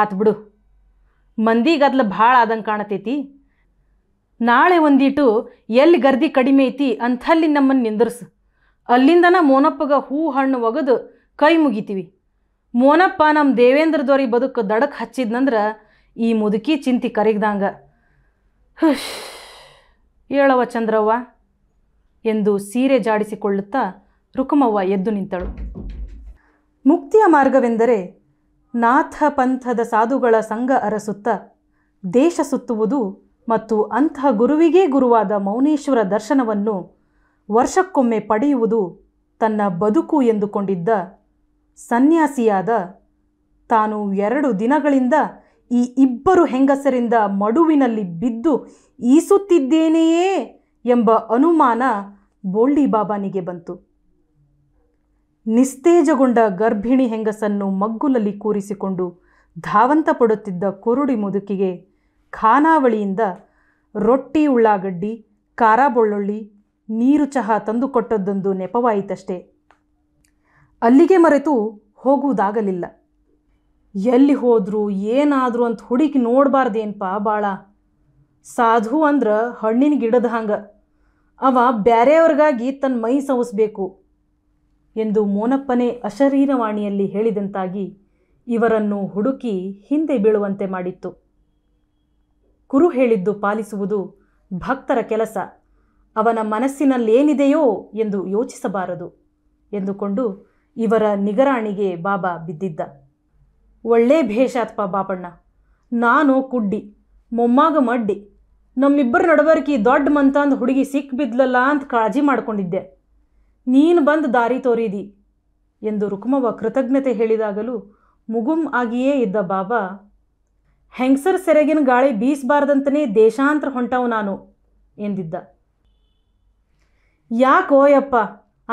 ಆತ್ ಬಿಡು ಮಂದಿಗದ್ಲು ಭಾಳ ಆದಂಗೆ ಕಾಣತೈತಿ ನಾಳೆ ಒಂದಿಟ್ಟು ಎಲ್ಲಿ ಗರ್ದಿ ಕಡಿಮೆ ಐತಿ ಅಂಥಲ್ಲಿ ನಮ್ಮನ್ನು ನಿಂದರ್ಸು ಅಲ್ಲಿಂದನ ಮೋನಪ್ಪಗ ಹೂ ಹಣ್ಣು ಒಗೆದು ಕೈ ಮುಗಿತೀವಿ ಮೋನಪ್ಪ ನಮ್ಮ ದೇವೇಂದ್ರದವ್ರಿ ಬದುಕು ದಡಕ್ಕೆ ಹಚ್ಚಿದ್ನಂದ್ರೆ ಈ ಮುದುಕಿ ಚಿಂತಿ ಕರಿಗ್ದಂಗ ಹೇಳವ ಚಂದ್ರವ್ವ ಎಂದು ಸೀರೆ ಜಾಡಿಸಿಕೊಳ್ಳುತ್ತಾ ರುಕುಮವ್ವ ಎದ್ದು ನಿಂತಳು ಮುಕ್ತಿಯ ಮಾರ್ಗವೆಂದರೆ ನಾಥ ಪಂಥದ ಸಾಧುಗಳ ಸಂಘ ಅರಸುತ್ತ ದೇಶ ಸುತ್ತುವುದು ಮತ್ತು ಅಂಥ ಗುರುವಿಗೇ ಗುರುವಾದ ಮೌನೇಶ್ವರ ದರ್ಶನವನ್ನು ವರ್ಷಕ್ಕೊಮ್ಮೆ ಪಡೆಯುವುದು ತನ್ನ ಬದುಕು ಎಂದುಕೊಂಡಿದ್ದ ಸನ್ಯಾಸಿಯಾದ ತಾನು ಎರಡು ದಿನಗಳಿಂದ ಈ ಇಬ್ಬರು ಹೆಂಗಸರಿಂದ ಮಡುವಿನಲ್ಲಿ ಬಿದ್ದು ಈಸುತ್ತಿದ್ದೇನೆಯೇ ಎಂಬ ಅನುಮಾನ ಬೋಳ್ಡಿ ಬಾಬಾನಿಗೆ ಬಂತು ನಿಸ್ತೇಜಗೊಂಡ ಗರ್ಭಿಣಿ ಹೆಂಗಸನ್ನು ಮಗ್ಗುಲಲ್ಲಿ ಕೂರಿಸಿಕೊಂಡು ಧಾವಂತ ಪಡುತ್ತಿದ್ದ ಕುರುಡಿ ಮುದುಕಿಗೆ ಖಾನಾವಳಿಯಿಂದ ರೊಟ್ಟಿ ಉಳ್ಳಾಗಡ್ಡಿ ಖಾರ ಬೊಳ್ಳುಳ್ಳಿ ನೀರು ಚಹಾ ತಂದುಕೊಟ್ಟದ್ದೊಂದು ನೆಪವಾಯಿತಷ್ಟೆ ಅಲ್ಲಿಗೆ ಮರೆತು ಹೋಗುವುದಾಗಲಿಲ್ಲ ಎಲ್ಲಿ ಹೋದರೂ ಏನಾದರೂ ಅಂತ ಹುಡುಕಿ ನೋಡಬಾರ್ದೇನ್ಪ ಭಾಳ ಸಾಧು ಅಂದ್ರೆ ಹಣ್ಣಿನ ಗಿಡದ ಹಂಗೆ ಅವ ಬ್ಯಾರೆಯವ್ರಿಗಾಗಿ ತನ್ನ ಮೈ ಸವಸ್ಬೇಕು ಎಂದು ಮೋನಪ್ಪನೇ ಅಶರೀರವಾಣಿಯಲ್ಲಿ ಹೇಳಿದಂತಾಗಿ ಇವರನ್ನು ಹುಡುಕಿ ಹಿಂದೆ ಬೀಳುವಂತೆ ಮಾಡಿತ್ತು ಕುರು ಹೇಳಿದ್ದು ಪಾಲಿಸುವುದು ಭಕ್ತರ ಕೆಲಸ ಅವನ ಮನಸ್ಸಿನಲ್ಲೇನಿದೆಯೋ ಎಂದು ಯೋಚಿಸಬಾರದು ಎಂದುಕೊಂಡು ಇವರ ನಿಗರಾಣಿಗೆ ಬಾಬಾ ಬಿದ್ದಿದ್ದ ಒಳ್ಳೆ ಭೇಷಾತ್ಪ ಬಾಬಣ್ಣ ನಾನು ಕುಡ್ಡಿ ಮೊಮ್ಮಾಗ ಮಡ್ಡಿ ನಮ್ಮಿಬ್ಬರ ನಡವರಿಕೆ ದೊಡ್ಡ ಮಂತಂದು ಹುಡುಗಿ ಬಿದ್ಲಲ್ಲ ಅಂತ ಕಾಳಜಿ ಮಾಡ್ಕೊಂಡಿದ್ದೆ ನೀನು ಬಂದು ದಾರಿ ತೋರಿದಿ ಎಂದು ರುಕ್ಮವ ಕೃತಜ್ಞತೆ ಹೇಳಿದಾಗಲೂ ಮುಗುಂ ಆಗಿಯೇ ಇದ್ದ ಬಾಬಾ ಹೆಂಗ್ಸರ್ ಸೆರೆಗಿನ ಗಾಳಿ ಬೀಸಬಾರ್ದಂತನೇ ದೇಶಾಂತರ ಹೊಂಟವು ನಾನು ಎಂದಿದ್ದ ಯಾಕೋಯಪ್ಪ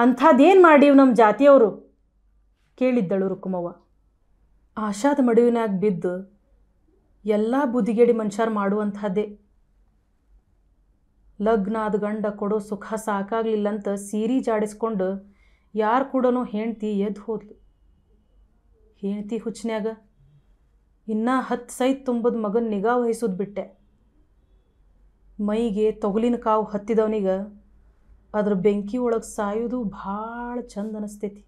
ಅಂಥದ್ದೇನು ಮಾಡೀವ್ ನಮ್ಮ ಜಾತಿಯವರು ಕೇಳಿದ್ದಳು ರುಕುಮವ್ವ ಆಶಾದ ಮಡುವಿನಾಗ ಬಿದ್ದು ಎಲ್ಲ ಬುದ್ಧಿಗೇಡಿ ಮನುಷ್ಯರು ಮಾಡುವಂಥದ್ದೇ ಲಗ್ನಾದ ಗಂಡ ಕೊಡೋ ಸುಖ ಅಂತ ಸೀರೆ ಜಾಡಿಸ್ಕೊಂಡು ಯಾರು ಕೂಡ ಹೆಂಡ್ತಿ ಎದ್ದು ಹೋದ್ಲು ಹೆಂಡ್ತಿ ಹುಚ್ಚನ್ಯಾಗ ಇನ್ನೂ ಹತ್ತು ಸೈತ್ ತುಂಬದ ಮಗನ ನಿಗಾ ವಹಿಸೋದು ಬಿಟ್ಟೆ ಮೈಗೆ ತೊಗಲಿನ ಕಾವು ಹತ್ತಿದವನಿಗೆ ಅದ್ರ ಬೆಂಕಿ ಒಳಗೆ ಸಾಯೋದು ಭಾಳ ಚಂದ ಅನಿಸ್ತೈತಿ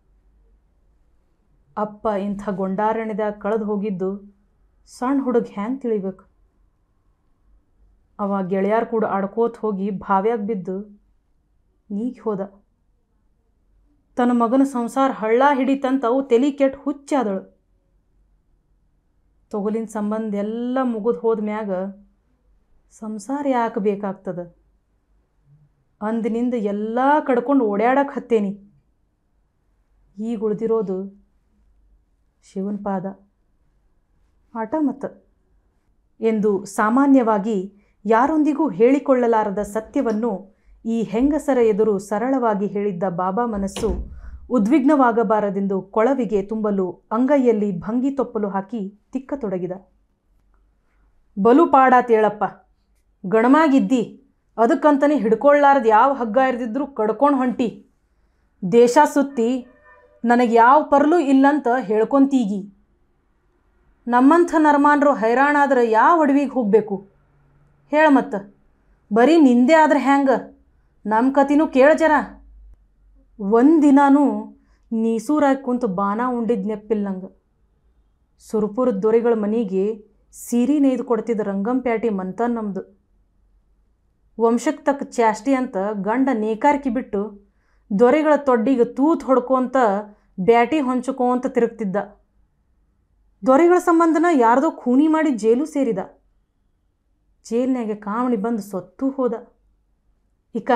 ಅಪ್ಪ ಇಂಥ ಗೊಂಡಾರಣ್ಯದಾಗ ಕಳೆದು ಹೋಗಿದ್ದು ಸಣ್ಣ ಹುಡುಗ ಹ್ಯಾಂಗೆ ತಿಳಿಬೇಕು ಅವ ಗೆಳೆಯರ ಕೂಡ ಆಡ್ಕೋತ ಹೋಗಿ ಬಾವ್ಯಾಗ ಬಿದ್ದು ನೀಗ್ ಹೋದ ತನ್ನ ಮಗನ ಸಂಸಾರ ಹಳ್ಳ ಹಿಡಿತಂತ ಅವು ತಲೆ ಕೆಟ್ಟು ಹುಚ್ಚಾದಳು ತೊಗಲಿನ ಸಂಬಂಧ ಎಲ್ಲ ಮುಗಿದು ಹೋದ ಮ್ಯಾಗ ಸಂಸಾರ ಯಾಕೆ ಬೇಕಾಗ್ತದ ಅಂದಿನಿಂದ ಎಲ್ಲ ಕಡ್ಕೊಂಡು ಓಡಾಡಕ್ಕೆ ಹತ್ತೇನಿ ಈಗ ಉಳಿದಿರೋದು ಶಿವನ ಪಾದ ಆಟ ಮತ್ತು ಎಂದು ಸಾಮಾನ್ಯವಾಗಿ ಯಾರೊಂದಿಗೂ ಹೇಳಿಕೊಳ್ಳಲಾರದ ಸತ್ಯವನ್ನು ಈ ಹೆಂಗಸರ ಎದುರು ಸರಳವಾಗಿ ಹೇಳಿದ್ದ ಬಾಬಾ ಮನಸ್ಸು ಉದ್ವಿಗ್ನವಾಗಬಾರದೆಂದು ಕೊಳವಿಗೆ ತುಂಬಲು ಅಂಗೈಯಲ್ಲಿ ಭಂಗಿ ತೊಪ್ಪಲು ಹಾಕಿ ತಿಕ್ಕತೊಡಗಿದ ಬಲು ತೇಳಪ್ಪ ಗಣಮಾಗಿದ್ದಿ ಅದಕ್ಕಂತಾನೆ ಹಿಡ್ಕೊಳ್ಳಾರದ ಯಾವ ಹಗ್ಗ ಇರದಿದ್ರೂ ಕಡ್ಕೊಂಡು ಹೊಂಟಿ ದೇಶ ಸುತ್ತಿ ನನಗೆ ಯಾವ ಪರ್ಲು ಇಲ್ಲಂತ ಹೇಳ್ಕೊಂತೀಗಿ ನಮ್ಮಂಥ ನರ್ಮಾನ್ರು ಹೈರಾಣಾದ್ರೆ ಯಾವ ಅಡವಿಗೆ ಹೋಗಬೇಕು ಹೇಳ ಮತ್ತು ಬರೀ ನಿಂದೆ ಆದ್ರೆ ಹ್ಯಾಂಗ ನಮ್ಮ ಕತಿನೂ ಕೇಳ ಜರ ಒಂದಿನೂ ನೀಸೂರಾಗಿ ಕುಂತು ಬಾನ ಉಂಡಿದ್ ನೆಪ್ಪಿಲ್ಲ ನಂಗೆ ಸುರ್ಪುರ ದೊರೆಗಳ ಮನೆಗೆ ಸೀರೆ ನೇಯ್ದು ಕೊಡ್ತಿದ್ದ ಪ್ಯಾಟಿ ಮಂತ ನಮ್ಮದು ವಂಶಕ್ಕೆ ತಕ್ಕ ಚಾಷ್ಟಿ ಅಂತ ಗಂಡ ನೇಕಾರಿಕೆ ಬಿಟ್ಟು ದೊರೆಗಳ ತೊಡ್ಡಿಗೆ ತೂತ್ ಹೊಡ್ಕೊಂತ ಬ್ಯಾಟಿ ಅಂತ ತಿರುಗ್ತಿದ್ದ ದೊರೆಗಳ ಸಂಬಂಧನ ಯಾರದೋ ಖೂನಿ ಮಾಡಿ ಜೇಲು ಸೇರಿದ ಜೇಲ್ನಾಗೆ ಕಾವಣಿ ಬಂದು ಸತ್ತು ಹೋದ ಇಕ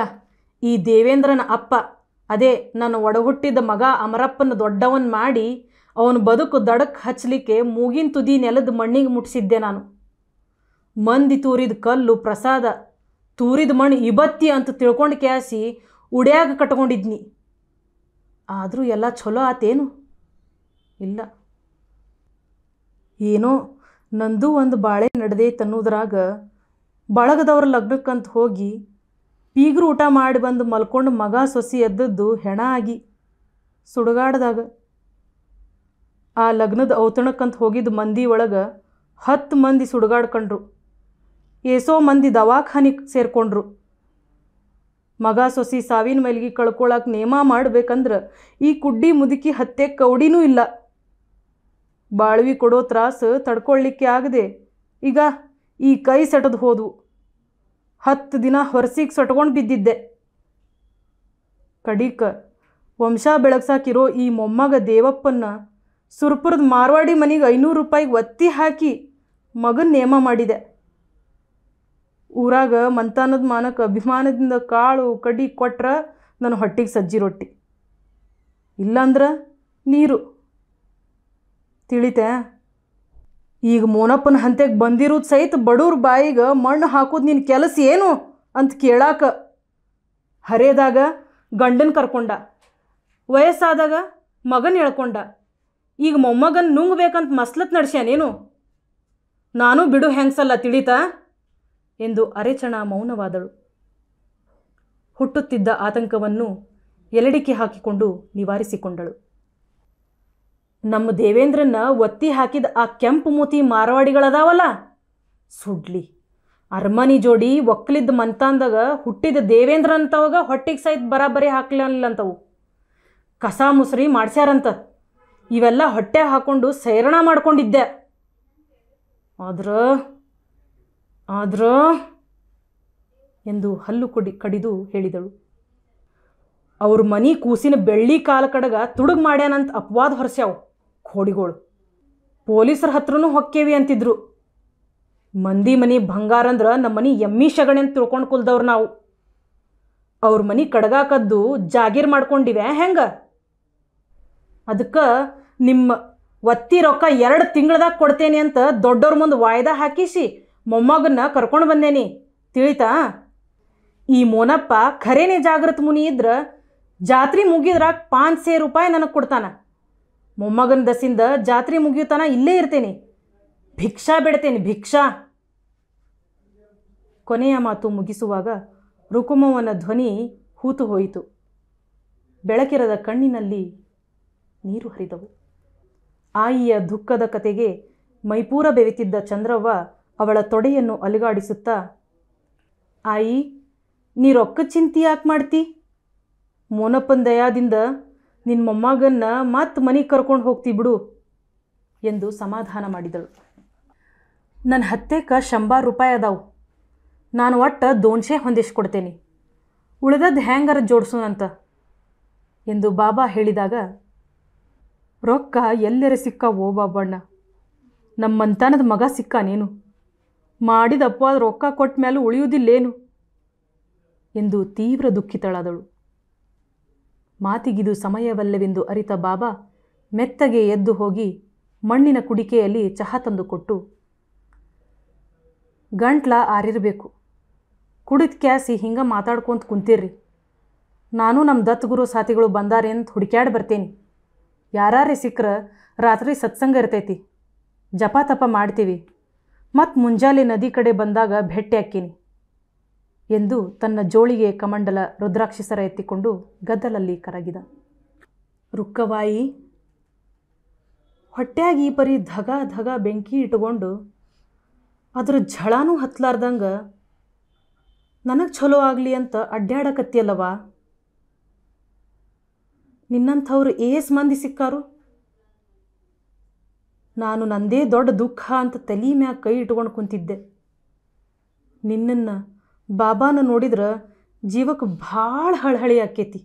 ಈ ದೇವೇಂದ್ರನ ಅಪ್ಪ ಅದೇ ನನ್ನ ಒಡಹುಟ್ಟಿದ ಮಗ ಅಮರಪ್ಪನ ದೊಡ್ಡವನ್ ಮಾಡಿ ಅವನು ಬದುಕು ದಡಕ್ಕೆ ಹಚ್ಚಲಿಕ್ಕೆ ಮೂಗಿನ ತುದಿ ನೆಲದ ಮಣ್ಣಿಗೆ ಮುಟ್ಟಿಸಿದ್ದೆ ನಾನು ಮಂದಿ ತೂರಿದ ಕಲ್ಲು ಪ್ರಸಾದ ತೂರಿದ ಮಣ್ಣು ಇಬತ್ತಿ ಅಂತ ತಿಳ್ಕೊಂಡು ಕ್ಯಾಸಿ ಉಡ್ಯಾಗ ಕಟ್ಕೊಂಡಿದ್ನಿ ಆದರೂ ಎಲ್ಲ ಚಲೋ ಆತೇನು ಇಲ್ಲ ಏನೋ ನಂದು ಒಂದು ಬಾಳೆ ನಡೆದೈತೆ ಅನ್ನೋದ್ರಾಗ ಬಳಗದವ್ರ ಲಗ್ನಕ್ಕಂತ ಹೋಗಿ ಪೀಗರು ಊಟ ಮಾಡಿ ಬಂದು ಮಲ್ಕೊಂಡು ಮಗ ಸೊಸಿ ಎದ್ದದ್ದು ಹೆಣ ಆಗಿ ಸುಡುಗಾಡ್ದಾಗ ಆ ಲಗ್ನದ ಔತಣಕ್ಕಂತ ಹೋಗಿದ್ದ ಮಂದಿ ಒಳಗೆ ಹತ್ತು ಮಂದಿ ಸುಡುಗಾಡ್ಕೊಂಡ್ರು ಏಸೋ ಮಂದಿ ದವಾಖಾನೆ ಸೇರ್ಕೊಂಡ್ರು ಮಗ ಸೊಸಿ ಸಾವಿನ ಮೈಲಿಗೆ ಕಳ್ಕೊಳಕ್ಕೆ ನೇಮ ಮಾಡ್ಬೇಕಂದ್ರೆ ಈ ಕುಡ್ಡಿ ಮುದುಕಿ ಹತ್ತೆ ಕೌಡಿನೂ ಇಲ್ಲ ಬಾಳ್ವಿ ಕೊಡೋ ತ್ರಾಸು ತಡ್ಕೊಳ್ಳಿಕ್ಕೆ ಆಗದೆ ಈಗ ಈ ಕೈ ಸೆಟದು ಹೋದವು ಹತ್ತು ದಿನ ಹೊರಸಿಗೆ ಸೊಟ್ಕೊಂಡು ಬಿದ್ದಿದ್ದೆ ಕಡಿಕ ವಂಶ ಬೆಳಗ್ಸಾಕಿರೋ ಈ ಮೊಮ್ಮಗ ದೇವಪ್ಪನ ಸುರ್ಪುರದ ಮಾರ್ವಾಡಿ ಮನೆಗೆ ಐನೂರು ರೂಪಾಯಿಗೆ ಒತ್ತಿ ಹಾಕಿ ಮಗನ ನೇಮ ಮಾಡಿದೆ ಊರಾಗ ಮಂತಾನದ ಮಾನಕ್ಕೆ ಅಭಿಮಾನದಿಂದ ಕಾಳು ಕಡಿ ಕೊಟ್ರೆ ನನ್ನ ಹೊಟ್ಟಿಗೆ ಸಜ್ಜಿ ರೊಟ್ಟಿ ಇಲ್ಲಾಂದ್ರೆ ನೀರು ತಿಳಿತೆ ಈಗ ಮೋನಪ್ಪನ ಹಂತೆಗೆ ಬಂದಿರೋದು ಸಹಿತ ಬಡೂರ್ ಬಾಯಿಗೆ ಮಣ್ಣು ಹಾಕೋದು ನಿನ್ನ ಕೆಲಸ ಏನು ಅಂತ ಕೇಳಾಕ ಹರೇದಾಗ ಗಂಡನ ಕರ್ಕೊಂಡ ವಯಸ್ಸಾದಾಗ ಮಗನ ಎಳ್ಕೊಂಡ ಈಗ ಮೊಮ್ಮಗನ ನುಂಗ್ಬೇಕಂತ ಮಸ್ಲತ್ ನಡ್ಸ್ಯಾನೇನು ನಾನು ಬಿಡು ಹೆಂಗ್ಸಲ್ಲ ತಿಳಿತಾ ಎಂದು ಅರೆಚಣ ಮೌನವಾದಳು ಹುಟ್ಟುತ್ತಿದ್ದ ಆತಂಕವನ್ನು ಎಲೆಡಿಕೆ ಹಾಕಿಕೊಂಡು ನಿವಾರಿಸಿಕೊಂಡಳು ನಮ್ಮ ದೇವೇಂದ್ರನ ಒತ್ತಿ ಹಾಕಿದ ಆ ಕೆಂಪು ಮೂತಿ ಮಾರವಾಡಿಗಳದಾವಲ್ಲ ಸುಡ್ಲಿ ಅರ್ಮನಿ ಜೋಡಿ ಒಕ್ಕಲಿದ್ದ ಮಂತಾಂದಾಗ ಹುಟ್ಟಿದ ದೇವೇಂದ್ರ ಅಂತವಾಗ ಹೊಟ್ಟಿಗೆ ಸಹಿತ ಬರಾಬರಿ ಹಾಕ್ಲಿಲ್ಲಂತವು ಕಸ ಮುಸರಿ ಮಾಡ್ಸ್ಯಾರಂತ ಇವೆಲ್ಲ ಹೊಟ್ಟೆ ಹಾಕೊಂಡು ಸೈರಣ ಮಾಡ್ಕೊಂಡಿದ್ದೆ ಆದ್ರ ಆದ್ರ ಎಂದು ಹಲ್ಲು ಕೊಡಿ ಕಡಿದು ಹೇಳಿದಳು ಅವ್ರ ಮನಿ ಕೂಸಿನ ಬೆಳ್ಳಿ ಕಾಲ ಕಡಗ ತುಡುಗ್ ಮಾಡ್ಯಾನಂತ ಅಪವಾದ ಹೊರಸ್ಯಾವು ಖೋಡಿಗಳು ಪೊಲೀಸರ ಹತ್ರನೂ ಹೊಕ್ಕೇವಿ ಅಂತಿದ್ರು ಮಂದಿ ಮನೆ ಬಂಗಾರ ಅಂದ್ರೆ ನಮ್ಮ ಮನೆ ಎಮ್ಮಿ ಶಗಣೆ ಅಂತ ತಿಳ್ಕೊಂಡು ಕುಲ್ದವ್ರು ನಾವು ಅವ್ರ ಮನಿ ಕಡಗಾಕದ್ದು ಜಾಗೀರ್ ಮಾಡ್ಕೊಂಡಿವೆ ಹೆಂಗೆ ಅದಕ್ಕೆ ನಿಮ್ಮ ಒತ್ತಿ ರೊಕ್ಕ ಎರಡು ತಿಂಗಳದಾಗ ಕೊಡ್ತೇನೆ ಅಂತ ದೊಡ್ಡವ್ರ ಮುಂದೆ ವಾಯ್ದ ಹಾಕಿಸಿ ಮೊಮ್ಮಗನ್ನ ಕರ್ಕೊಂಡು ಬಂದೇನಿ ತಿಳಿತಾ ಈ ಮೋನಪ್ಪ ಖರೇನೆ ಜಾಗೃತ ಮುನಿ ಇದ್ರೆ ಜಾತ್ರೆ ಮುಗಿದ್ರಾಗ ಪಾಂಚ್ ಸೇ ರೂಪಾಯಿ ನನಗೆ ಕೊಡ್ತಾನೆ ಮೊಮ್ಮಗನ ದಸಿಂದ ಜಾತ್ರೆ ಮುಗಿಯುತನ ಇಲ್ಲೇ ಇರ್ತೇನೆ ಭಿಕ್ಷಾ ಬಿಡ್ತೇನೆ ಭಿಕ್ಷಾ ಕೊನೆಯ ಮಾತು ಮುಗಿಸುವಾಗ ರುಕುಮವನ ಧ್ವನಿ ಹೂತು ಹೋಯಿತು ಬೆಳಕಿರದ ಕಣ್ಣಿನಲ್ಲಿ ನೀರು ಹರಿದವು ಆಯಿಯ ದುಃಖದ ಕತೆಗೆ ಮೈಪೂರ ಬೆವಿತಿದ್ದ ಚಂದ್ರವ್ವ ಅವಳ ತೊಡೆಯನ್ನು ಅಲುಗಾಡಿಸುತ್ತಾ ಆಯಿ ನೀ ರೊಕ್ಕ ಚಿಂತೆ ಯಾಕೆ ಮಾಡ್ತಿ ಮೋನಪ್ಪನ ದಯಾದಿಂದ ನಿನ್ನ ಮೊಮ್ಮಗನ್ನ ಮತ್ತೆ ಮನೆಗೆ ಕರ್ಕೊಂಡು ಹೋಗ್ತೀವಿ ಬಿಡು ಎಂದು ಸಮಾಧಾನ ಮಾಡಿದಳು ನನ್ನ ಹತ್ತೇಕ ಶಂಬಾರು ರೂಪಾಯಿ ಅದಾವು ನಾನು ಒಟ್ಟು ದೋನ್ಶೆ ಕೊಡ್ತೇನೆ ಉಳಿದದ್ದು ಹ್ಯಾಂಗಾರ ಅಂತ ಎಂದು ಬಾಬಾ ಹೇಳಿದಾಗ ರೊಕ್ಕ ಎಲ್ಲರ ಸಿಕ್ಕ ಓ ಬಾಬಣ್ಣ ನಮ್ಮ ಮಂತಾನದ ಮಗ ಸಿಕ್ಕ ನೀನು ಮಾಡಿದಪ್ಪ ರೊಕ್ಕ ಕೊಟ್ಟ ಮೇಲೆ ಉಳಿಯುವುದಿಲ್ಲೇನು ಎಂದು ತೀವ್ರ ದುಃಖಿತಳಾದಳು ಮಾತಿಗಿದು ಸಮಯವಲ್ಲವೆಂದು ಅರಿತ ಬಾಬಾ ಮೆತ್ತಗೆ ಎದ್ದು ಹೋಗಿ ಮಣ್ಣಿನ ಕುಡಿಕೆಯಲ್ಲಿ ಚಹಾ ತಂದುಕೊಟ್ಟು ಗಂಟ್ಲ ಆರಿರಬೇಕು ಕುಡಿದ ಕ್ಯಾಸಿ ಹಿಂಗೆ ಮಾತಾಡ್ಕೊಂತ ಕುಂತೀರ್ರಿ ನಾನು ನಮ್ಮ ಸಾತಿಗಳು ಸಾಥಿಗಳು ಅಂತ ಹುಡುಕ್ಯಾಡ್ ಬರ್ತೇನೆ ಯಾರೇ ಸಿಕ್ಕರೆ ರಾತ್ರಿ ಸತ್ಸಂಗ ಇರ್ತೈತಿ ಜಪ ತಪ ಮಾಡ್ತೀವಿ ಮತ್ತು ಮುಂಜಾಲೆ ನದಿ ಕಡೆ ಬಂದಾಗ ಭೇಟಿ ಹಾಕೀನಿ ಎಂದು ತನ್ನ ಜೋಳಿಗೆ ಕಮಂಡಲ ರುದ್ರಾಕ್ಷಸರ ಎತ್ತಿಕೊಂಡು ಗದ್ದಲಲ್ಲಿ ಕರಗಿದ ರುಕ್ಕವಾಯಿ ಹೊಟ್ಯಾಗಿ ಪರಿ ಧಗ ಧಗ ಬೆಂಕಿ ಇಟ್ಕೊಂಡು ಅದರ ಝಳಾನೂ ಹತ್ಲಾರ್ದಂಗೆ ನನಗೆ ಚಲೋ ಆಗಲಿ ಅಂತ ಅಡ್ಡಾಡಕತ್ತಿಯಲ್ಲವ ನಿನ್ನಂಥವ್ರು ಏಸ್ ಮಂದಿ ಸಿಕ್ಕಾರು ನಾನು ನಂದೇ ದೊಡ್ಡ ದುಃಖ ಅಂತ ತಲೆ ಮ್ಯಾಗ ಕೈ ಇಟ್ಕೊಂಡು ಕುಂತಿದ್ದೆ ನಿನ್ನನ್ನು ಬಾಬಾನ ನೋಡಿದ್ರ ಜೀವಕ್ಕೆ ಭಾಳ ಹಳಹಳಿ ಆಕೇತಿ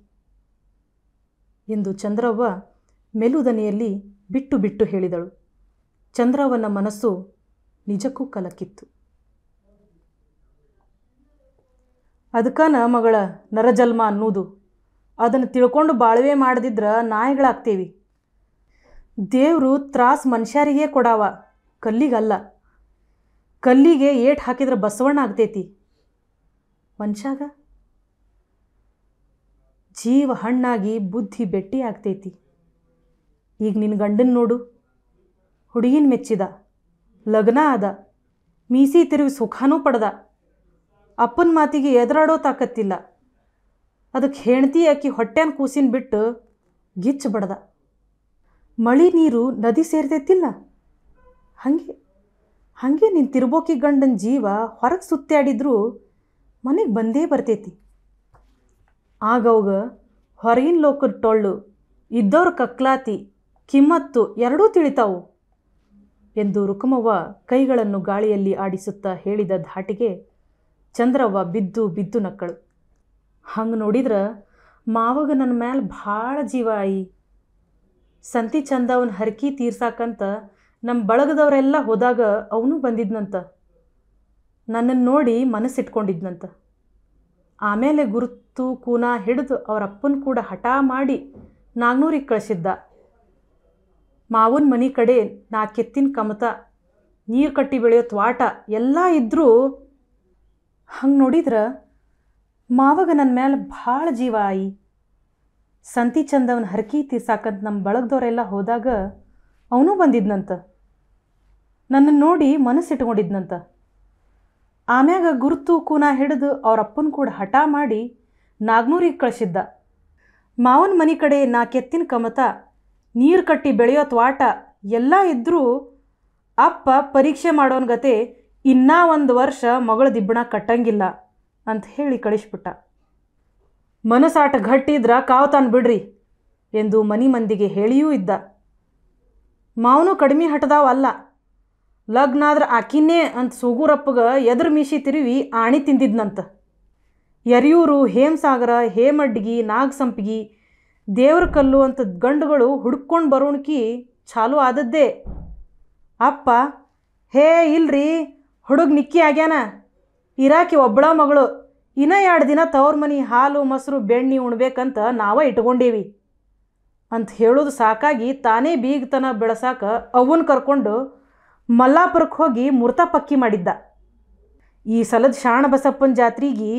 ಎಂದು ಚಂದ್ರವ್ವ ಮೆಲುದನೆಯಲ್ಲಿ ಬಿಟ್ಟು ಬಿಟ್ಟು ಹೇಳಿದಳು ಚಂದ್ರವ್ವನ ಮನಸ್ಸು ನಿಜಕ್ಕೂ ಕಲಕಿತ್ತು ನ ಮಗಳ ನರಜಲ್ಮ ಅನ್ನೋದು ಅದನ್ನು ತಿಳ್ಕೊಂಡು ಬಾಳ್ವೆ ಮಾಡದಿದ್ರೆ ನಾಯಿಗಳಾಗ್ತೇವಿ ದೇವರು ತ್ರಾಸ್ ಮನುಷ್ಯರಿಗೆ ಕೊಡಾವ ಕಲ್ಲಿಗಲ್ಲ ಕಲ್ಲಿಗೆ ಏಟ್ ಹಾಕಿದ್ರೆ ಬಸವಣ್ಣ ಆಗ್ತೈತಿ ಮನುಷ್ಯಾಗ ಜೀವ ಹಣ್ಣಾಗಿ ಬುದ್ಧಿ ಬೆಟ್ಟಿ ಆಗ್ತೈತಿ ಈಗ ನಿನ್ನ ಗಂಡನ ನೋಡು ಹುಡುಗಿನ ಮೆಚ್ಚಿದ ಲಗ್ನ ಆದ ಮೀಸಿ ತಿರುವಿ ಸುಖನೂ ಪಡೆದ ಅಪ್ಪನ ಮಾತಿಗೆ ಎದುರಾಡೋ ತಾಕತ್ತಿಲ್ಲ ಅದಕ್ಕೆ ಹೆಣ್ತಿ ಹಾಕಿ ಹೊಟ್ಟೆನ ಕೂಸಿನ ಬಿಟ್ಟು ಗಿಚ್ಚು ಬಡ್ದ ಮಳಿ ನೀರು ನದಿ ಸೇರ್ತೈತಿಲ್ಲ ಹಂಗೆ ಹಾಗೆ ನಿನ್ನ ತಿರ್ಬೋಕಿ ಗಂಡನ ಜೀವ ಹೊರಗೆ ಸುತ್ತಾಡಿದ್ರೂ ಮನೆಗೆ ಬಂದೇ ಬರ್ತೈತಿ ಆಗ ಹೊರಗಿನ ಲೋಕದ ಟೊಳ್ಳು ಇದ್ದವ್ರ ಕಕ್ಲಾತಿ ಕಿಮ್ಮತ್ತು ಎರಡೂ ತಿಳಿತಾವು ಎಂದು ರುಕುಮವ್ವ ಕೈಗಳನ್ನು ಗಾಳಿಯಲ್ಲಿ ಆಡಿಸುತ್ತಾ ಹೇಳಿದ ಧಾಟಿಗೆ ಚಂದ್ರವ್ವ ಬಿದ್ದು ಬಿದ್ದು ನಕ್ಕಳು ಹಂಗೆ ನೋಡಿದ್ರೆ ಮಾವಗ ನನ್ನ ಮ್ಯಾಲೆ ಭಾಳ ಜೀವ ಆಯಿ ಸಂತಿ ಚಂದ ಅವನ ಹರಕಿ ತೀರ್ಸಾಕಂತ ನಮ್ಮ ಬಳಗದವರೆಲ್ಲ ಹೋದಾಗ ಅವನು ಬಂದಿದ್ನಂತ ನನ್ನನ್ನು ನೋಡಿ ಮನಸ್ಸಿಟ್ಕೊಂಡಿದ್ನಂತ ಆಮೇಲೆ ಗುರುತು ಕೂನ ಹಿಡಿದು ಅವರಪ್ಪನ ಕೂಡ ಹಠ ಮಾಡಿ ನಾಗ್ನೂರಿಗೆ ಕಳಿಸಿದ್ದ ಮಾವನ ಮನೆ ಕಡೆ ನಾ ಕೆತ್ತಿನ ಕಮತ ನೀರು ಕಟ್ಟಿ ಬೆಳೆಯೋ ತ್ವಾಟ ಎಲ್ಲ ಇದ್ದರೂ ಹಂಗೆ ನೋಡಿದ್ರೆ ಮಾವಗ ನನ್ನ ಮೇಲೆ ಭಾಳ ಜೀವ ಆಯಿ ಸಂತಿ ಚಂದವನ ಹರಕಿ ತೀರ್ಸಾಕಂತ ನಮ್ಮ ಬಳಗದವರೆಲ್ಲ ಹೋದಾಗ ಅವನು ಬಂದಿದ್ನಂತ ನನ್ನನ್ನು ನೋಡಿ ಮನಸ್ಸಿಟ್ಕೊಂಡಿದ್ನಂತ ಆಮ್ಯಾಗ ಗುರುತು ಕೂನ ಹಿಡಿದು ಅವರಪ್ಪನ ಕೂಡ ಹಠ ಮಾಡಿ ನಾಗ್ನೂರಿಗೆ ಕಳಿಸಿದ್ದ ಮಾವನ ಮನೆ ಕಡೆ ನಾ ಕೆತ್ತಿನ ಕಮತ ನೀರು ಕಟ್ಟಿ ಬೆಳೆಯೋ ತ್ವಾಟ ಎಲ್ಲ ಇದ್ದರೂ ಅಪ್ಪ ಪರೀಕ್ಷೆ ಮಾಡೋನ ಗತೆ ಇನ್ನೂ ಒಂದು ವರ್ಷ ಮಗಳ ದಿಬ್ಬಣ ಕಟ್ಟಂಗಿಲ್ಲ ಅಂತ ಹೇಳಿ ಕಳಿಸ್ಬಿಟ್ಟ ಮನಸಾಟ ಘಟ್ಟಿದ್ರ ಕಾವು ಬಿಡ್ರಿ ಎಂದು ಮನಿ ಮಂದಿಗೆ ಹೇಳಿಯೂ ಇದ್ದ ಮಾವನು ಕಡಿಮೆ ಅಲ್ಲ ಲಗ್ನ ಆದ್ರೆ ಆಕಿನೇ ಅಂತ ಸೋಗೂರಪ್ಪಗೆ ಎದ್ರ ಮೀಸಿ ತಿರುವಿ ಆಣಿ ತಿಂದಿದ್ನಂತ ಎರಿಯೂರು ಹೇಮಸಾಗರ ಹೇಮಡ್ಗಿ ನಾಗಸಂಪಿಗಿ ದೇವ್ರ ಕಲ್ಲು ಅಂತ ಗಂಡುಗಳು ಹುಡ್ಕೊಂಡು ಬರೋಣಕಿ ಚಾಲು ಆದದ್ದೇ ಅಪ್ಪ ಹೇ ಇಲ್ರಿ ಹುಡುಗ ನಿಕ್ಕಿ ಆಗ್ಯಾನ ಇರಾಕಿ ಒಬ್ಬಳ ಮಗಳು ಇನ್ನೂ ಎರಡು ದಿನ ತವ್ರ ಮನೆ ಹಾಲು ಮೊಸರು ಬೆಣ್ಣೆ ಉಣ್ಬೇಕಂತ ನಾವೇ ಇಟ್ಕೊಂಡೀವಿ ಅಂತ ಹೇಳೋದು ಸಾಕಾಗಿ ತಾನೇ ಬೀಗತನ ಬೆಳೆಸಾಕ ಅವನ್ನ ಕರ್ಕೊಂಡು ಮಲ್ಲಾಪುರಕ್ಕೆ ಹೋಗಿ ಮೃತ ಪಕ್ಕಿ ಮಾಡಿದ್ದ ಈ ಸಲದ ಶಾಣಬಸಪ್ಪನ ಜಾತ್ರೆಗೆ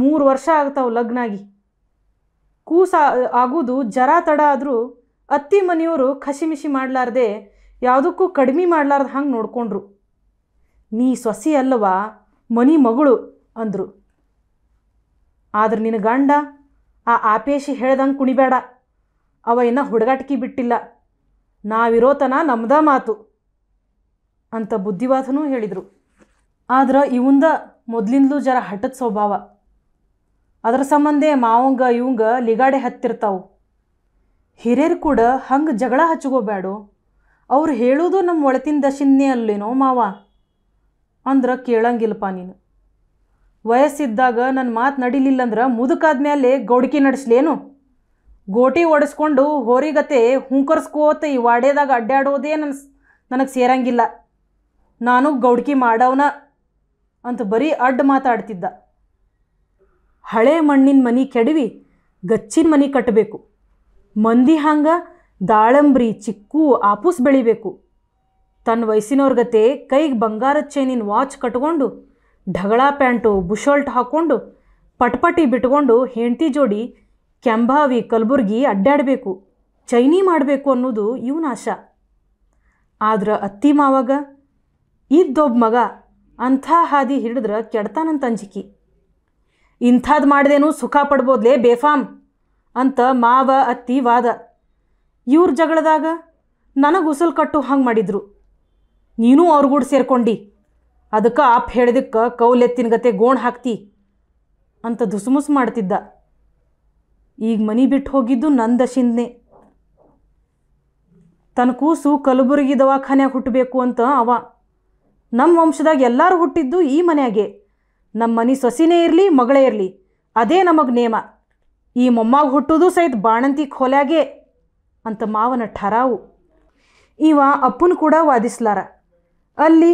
ಮೂರು ವರ್ಷ ಆಗ್ತಾವೆ ಲಗ್ನಾಗಿ ಕೂಸ ಆಗೋದು ಜರ ತಡ ಆದರೂ ಅತ್ತಿ ಮನೆಯವರು ಖಸಿಮಿಸಿ ಮಾಡಲಾರ್ದೆ ಯಾವುದಕ್ಕೂ ಕಡಿಮೆ ಮಾಡಲಾರ್ದು ಹಂಗೆ ನೋಡಿಕೊಂಡ್ರು ನೀ ಸೊಸಿ ಅಲ್ಲವ ಮನಿ ಮಗಳು ಅಂದರು ಆದ್ರೆ ನಿನ್ನ ಗಂಡ ಆ ಆಪೇಶಿ ಹೇಳ್ದಂಗೆ ಕುಣಿಬೇಡ ಅವ ಇನ್ನ ಹುಡುಗಾಟಿಕೆ ಬಿಟ್ಟಿಲ್ಲ ನಾವಿರೋತನ ನಮ್ದ ಮಾತು ಅಂತ ಬುದ್ಧಿವಾದನೂ ಹೇಳಿದರು ಆದ್ರೆ ಇವಂದ ಮೊದಲಿಂದಲೂ ಜರ ಹಠದ ಸ್ವಭಾವ ಅದರ ಸಂಬಂಧೆ ಮಾವಂಗ ಇವಂಗ ಲಿಗಾಡೆ ಹತ್ತಿರ್ತಾವು ಹಿರಿಯರು ಕೂಡ ಹಂಗೆ ಜಗಳ ಹಚ್ಕೋಬೇಡು ಅವ್ರು ಹೇಳೋದು ನಮ್ಮ ಒಳತಿನ ದಶಿನೇ ಅಲ್ಲೇನೋ ಮಾವ ಅಂದ್ರೆ ಕೇಳಂಗಿಲ್ಲಪ್ಪ ನೀನು ವಯಸ್ಸಿದ್ದಾಗ ನನ್ನ ಮಾತು ಮುದುಕಾದ ಮೇಲೆ ಗೌಡಿಕೆ ನಡೆಸ್ಲೇನು ಗೋಟಿ ಓಡಿಸ್ಕೊಂಡು ಹೋರಿಗತೆ ಹುಂಕರ್ಸ್ಕೋತ ಈ ವಾಡೇದಾಗ ಅಡ್ಡಾಡೋದೇ ನನ್ನ ನನಗೆ ಸೇರಂಗಿಲ್ಲ ನಾನು ಗೌಡ್ಕಿ ಮಾಡವನ ಅಂತ ಬರೀ ಅಡ್ಡ ಮಾತಾಡ್ತಿದ್ದ ಹಳೆ ಮಣ್ಣಿನ ಮನಿ ಕೆಡವಿ ಗಚ್ಚಿನ ಮನಿ ಕಟ್ಟಬೇಕು ಮಂದಿ ಹಂಗೆ ದಾಳಂಬ್ರಿ ಚಿಕ್ಕು ಆಪೂಸ್ ಬೆಳಿಬೇಕು ತನ್ನ ವಯಸ್ಸಿನವ್ರಗತೆ ಕೈಗೆ ಬಂಗಾರದ ಚೈನಿನ ವಾಚ್ ಕಟ್ಕೊಂಡು ಢಗಳ ಪ್ಯಾಂಟು ಬುಷಲ್ಟ್ ಹಾಕ್ಕೊಂಡು ಪಟ್ಪಟಿ ಬಿಟ್ಕೊಂಡು ಹೆಂಡ್ತಿ ಜೋಡಿ ಕೆಂಬಾವಿ ಕಲಬುರ್ಗಿ ಅಡ್ಡಾಡಬೇಕು ಚೈನಿ ಮಾಡಬೇಕು ಅನ್ನೋದು ಇವನ ಆಶಾ ಆದ್ರೆ ಅತ್ತಿ ಮಾವಾಗ ಇದ್ದೊಬ್ಬ ಮಗ ಅಂಥ ಹಾದಿ ಹಿಡಿದ್ರೆ ಕೆಡ್ತಾನಂತ ಅಂಜಿಕಿ ಇಂಥದ್ದು ಮಾಡ್ದೇನು ಸುಖ ಪಡ್ಬೋದ್ಲೇ ಬೇಫಾಮ್ ಅಂತ ಮಾವ ಅತ್ತಿ ವಾದ ಇವ್ರ ಜಗಳದಾಗ ನನಗೆ ಉಸಲ್ ಕಟ್ಟು ಹಂಗೆ ಮಾಡಿದ್ರು ನೀನೂ ಅವ್ರಿಗೂಡ್ ಸೇರ್ಕೊಂಡು ಅದಕ್ಕೆ ಆಪ್ ಹೇಳ್ದಕ್ಕೆ ಕೌಲೆತ್ತಿನ ಗತೆ ಗೋಣ್ ಹಾಕ್ತಿ ಅಂತ ದುಸುಮುಸು ಮಾಡ್ತಿದ್ದ ಈಗ ಮನಿ ಬಿಟ್ಟು ಹೋಗಿದ್ದು ನನ್ನ ದಶಿಂದನೆ ತನ್ನ ಕೂಸು ಕಲಬುರಗಿ ದವಾಖಾನ್ಯಾಗ ಹುಟ್ಟಬೇಕು ಅಂತ ಅವ ನಮ್ಮ ವಂಶದಾಗ ಎಲ್ಲರೂ ಹುಟ್ಟಿದ್ದು ಈ ಮನೆಯಾಗೆ ನಮ್ಮ ಮನೆ ಸೊಸಿನೇ ಇರಲಿ ಮಗಳೇ ಇರಲಿ ಅದೇ ನಮಗೆ ನೇಮ ಈ ಮೊಮ್ಮಾಗ ಹುಟ್ಟೋದು ಸಹಿತ ಬಾಣಂತಿ ಖೋಲ್ಯಾಗೆ ಅಂತ ಮಾವನ ಠರಾವು ಇವ ಅಪ್ಪನ ಕೂಡ ವಾದಿಸ್ಲಾರ ಅಲ್ಲಿ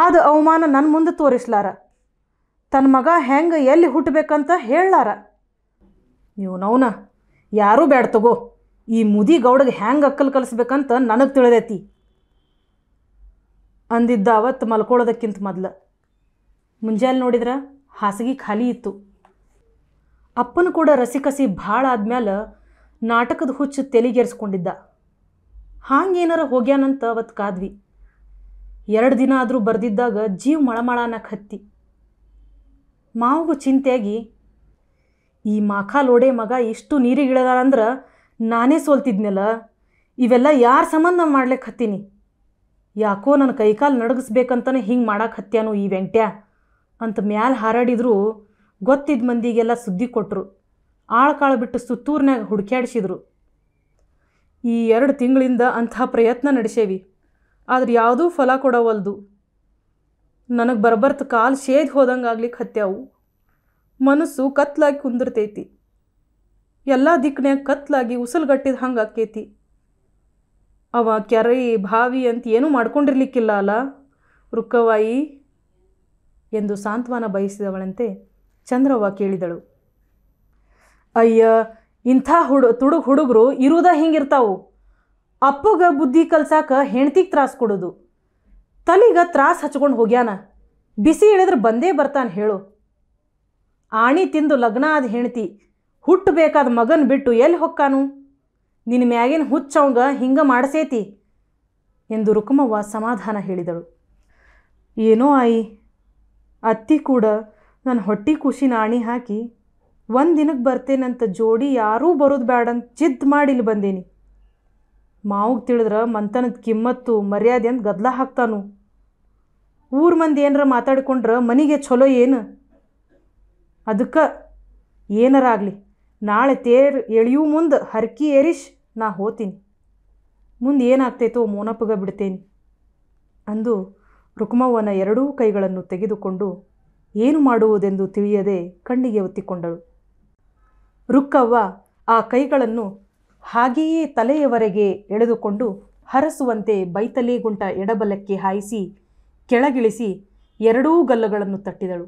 ಆದ ಅವಮಾನ ನನ್ನ ಮುಂದೆ ತೋರಿಸ್ಲಾರ ತನ್ನ ಮಗ ಹೆಂಗೆ ಎಲ್ಲಿ ಹುಟ್ಟಬೇಕಂತ ಹೇಳಲಾರ ನೌನ ಯಾರೂ ಬೇಡ ತಗೋ ಈ ಮುದಿ ಗೌಡಗೆ ಹೆಂಗೆ ಅಕ್ಕಲ್ ಕಲಿಸ್ಬೇಕಂತ ನನಗೆ ತಿಳಿದೈತಿ ಅಂದಿದ್ದ ಅವತ್ತು ಮಲ್ಕೊಳ್ಳೋದಕ್ಕಿಂತ ಮೊದಲು ಮುಂಜಾನೆ ನೋಡಿದ್ರೆ ಹಾಸಿಗೆ ಖಾಲಿ ಇತ್ತು ಅಪ್ಪನು ಕೂಡ ರಸಿಕಸಿ ಭಾಳ ಆದ್ಮೇಲೆ ನಾಟಕದ ಹುಚ್ಚು ತಲೆಗೇರಿಸ್ಕೊಂಡಿದ್ದ ಹಾಂಗೇನಾರ ಹೋಗ್ಯಾನಂತ ಅವತ್ತು ಕಾದ್ವಿ ಎರಡು ದಿನ ಆದರೂ ಬರೆದಿದ್ದಾಗ ಜೀವ ಮಳಮಳ ಅನ್ನಕ್ಕೆ ಹತ್ತಿ ಮಾವಿಗೂ ಚಿಂತೆಯಾಗಿ ಈ ಮಾಖಾ ಲೋಡೆ ಮಗ ಇಷ್ಟು ನೀರಿಗಿಳದಾರಂದ್ರೆ ನಾನೇ ಸೋಲ್ತಿದ್ನಲ್ಲ ಇವೆಲ್ಲ ಯಾರ ಸಂಬಂಧ ಮಾಡ್ಲಿಕ್ಕೆ ಹತ್ತೀನಿ ಯಾಕೋ ನನ್ನ ಕೈಕಾಲು ನಡಗಿಸ್ಬೇಕಂತನೇ ಹಿಂಗೆ ಮಾಡಕ್ಕೆ ಹತ್ಯಾನು ಈ ವೆಂಟ್ಯಾ ಅಂತ ಮ್ಯಾಲೆ ಹಾರಾಡಿದ್ರು ಗೊತ್ತಿದ್ದ ಮಂದಿಗೆಲ್ಲ ಸುದ್ದಿ ಕೊಟ್ಟರು ಆಳ್ಕಾಳು ಬಿಟ್ಟು ಸುತ್ತೂರಿನಾಗ ಹುಡುಕ್ಯಾಡಿಸಿದ್ರು ಈ ಎರಡು ತಿಂಗಳಿಂದ ಅಂಥ ಪ್ರಯತ್ನ ನಡೆಸೇವಿ ಆದ್ರೆ ಯಾವುದೂ ಫಲ ಕೊಡವಲ್ದು ನನಗೆ ಬರಬರ್ತ ಕಾಲು ಶೇದ್ ಹೋದಂಗೆ ಆಗ್ಲಿಕ್ಕೆ ಹತ್ಯಾವು ಮನಸ್ಸು ಕತ್ಲಾಗಿ ಕುಂದಿರ್ತೈತಿ ಎಲ್ಲ ದಿಕ್ಕನೇ ಕತ್ಲಾಗಿ ಉಸಲ್ಗಟ್ಟಿದ ಹಂಗೆ ಆಕೈತಿ ಅವ ಕೆರೆ ಭಾವಿ ಅಂತ ಏನೂ ಮಾಡ್ಕೊಂಡಿರ್ಲಿಕ್ಕಿಲ್ಲ ಅಲ್ಲ ರುಕ್ಕವಾಯಿ ಎಂದು ಸಾಂತ್ವನ ಬಯಸಿದವಳಂತೆ ಚಂದ್ರವ್ವ ಕೇಳಿದಳು ಅಯ್ಯ ಇಂಥ ಹುಡು ತುಡುಗ ಹುಡುಗರು ಇರುವುದ ಹಿಂಗಿರ್ತಾವು ಅಪ್ಪಗ ಬುದ್ಧಿ ಕಲ್ಸಾಕ ಹೆಂಡ್ತಿಗೆ ತ್ರಾಸು ಕೊಡೋದು ತಲೆಗ ತ್ರಾಸು ಹಚ್ಕೊಂಡು ಹೋಗ್ಯಾನ ಬಿಸಿ ಇಳಿದ್ರೆ ಬಂದೇ ಬರ್ತಾನೆ ಹೇಳು ಆಣಿ ತಿಂದು ಲಗ್ನ ಆದ ಹೆಂಡ್ತಿ ಹುಟ್ಟಬೇಕಾದ ಮಗನ ಬಿಟ್ಟು ಎಲ್ಲಿ ಹೊಕ್ಕಾನು ನಿನ್ನ ಮ್ಯಾಗಿನ ಹುಚ್ಚವಂಗ ಹಿಂಗೆ ಮಾಡಿಸೇತಿ ಎಂದು ರುಕುಮವ್ವ ಸಮಾಧಾನ ಹೇಳಿದಳು ಏನೋ ಆಯಿ ಅತ್ತಿ ಕೂಡ ನನ್ನ ಹೊಟ್ಟಿ ಖುಷಿ ನಾಣಿ ಹಾಕಿ ಒಂದು ದಿನಕ್ಕೆ ಬರ್ತೇನಂತ ಜೋಡಿ ಯಾರೂ ಬರೋದು ಬೇಡಂತ ಚಿದ್ ಮಾಡಿ ಇಲ್ಲಿ ಬಂದೇನಿ ಮಾವಿಗೆ ತಿಳಿದ್ರೆ ಮಂತನದ ಕಿಮ್ಮತ್ತು ಮರ್ಯಾದೆ ಅಂತ ಗದ್ಲ ಹಾಕ್ತಾನು ಊರ ಮಂದಿ ಏನರ ಮಾತಾಡಿಕೊಂಡ್ರೆ ಮನೆಗೆ ಚಲೋ ಏನು ಅದಕ್ಕೆ ಏನರಾಗಲಿ ನಾಳೆ ತೇರ್ ಎಳಿಯೂ ಮುಂದೆ ಹರ್ಕಿ ಏರಿಶ್ ನಾ ಹೋತೀನಿ ಮುಂದೆ ಏನಾಗ್ತೈತೋ ಮೋನಪ್ಪಗ ಬಿಡ್ತೇನೆ ಅಂದು ರುಕ್ಮವ್ವನ ಎರಡೂ ಕೈಗಳನ್ನು ತೆಗೆದುಕೊಂಡು ಏನು ಮಾಡುವುದೆಂದು ತಿಳಿಯದೆ ಕಣ್ಣಿಗೆ ಒತ್ತಿಕೊಂಡಳು ರುಕ್ಕವ್ವ ಆ ಕೈಗಳನ್ನು ಹಾಗೆಯೇ ತಲೆಯವರೆಗೆ ಎಳೆದುಕೊಂಡು ಹರಸುವಂತೆ ಬೈತಲೆ ಗುಂಟ ಎಡಬಲಕ್ಕೆ ಹಾಯಿಸಿ ಕೆಳಗಿಳಿಸಿ ಎರಡೂ ಗಲ್ಲಗಳನ್ನು ತಟ್ಟಿದಳು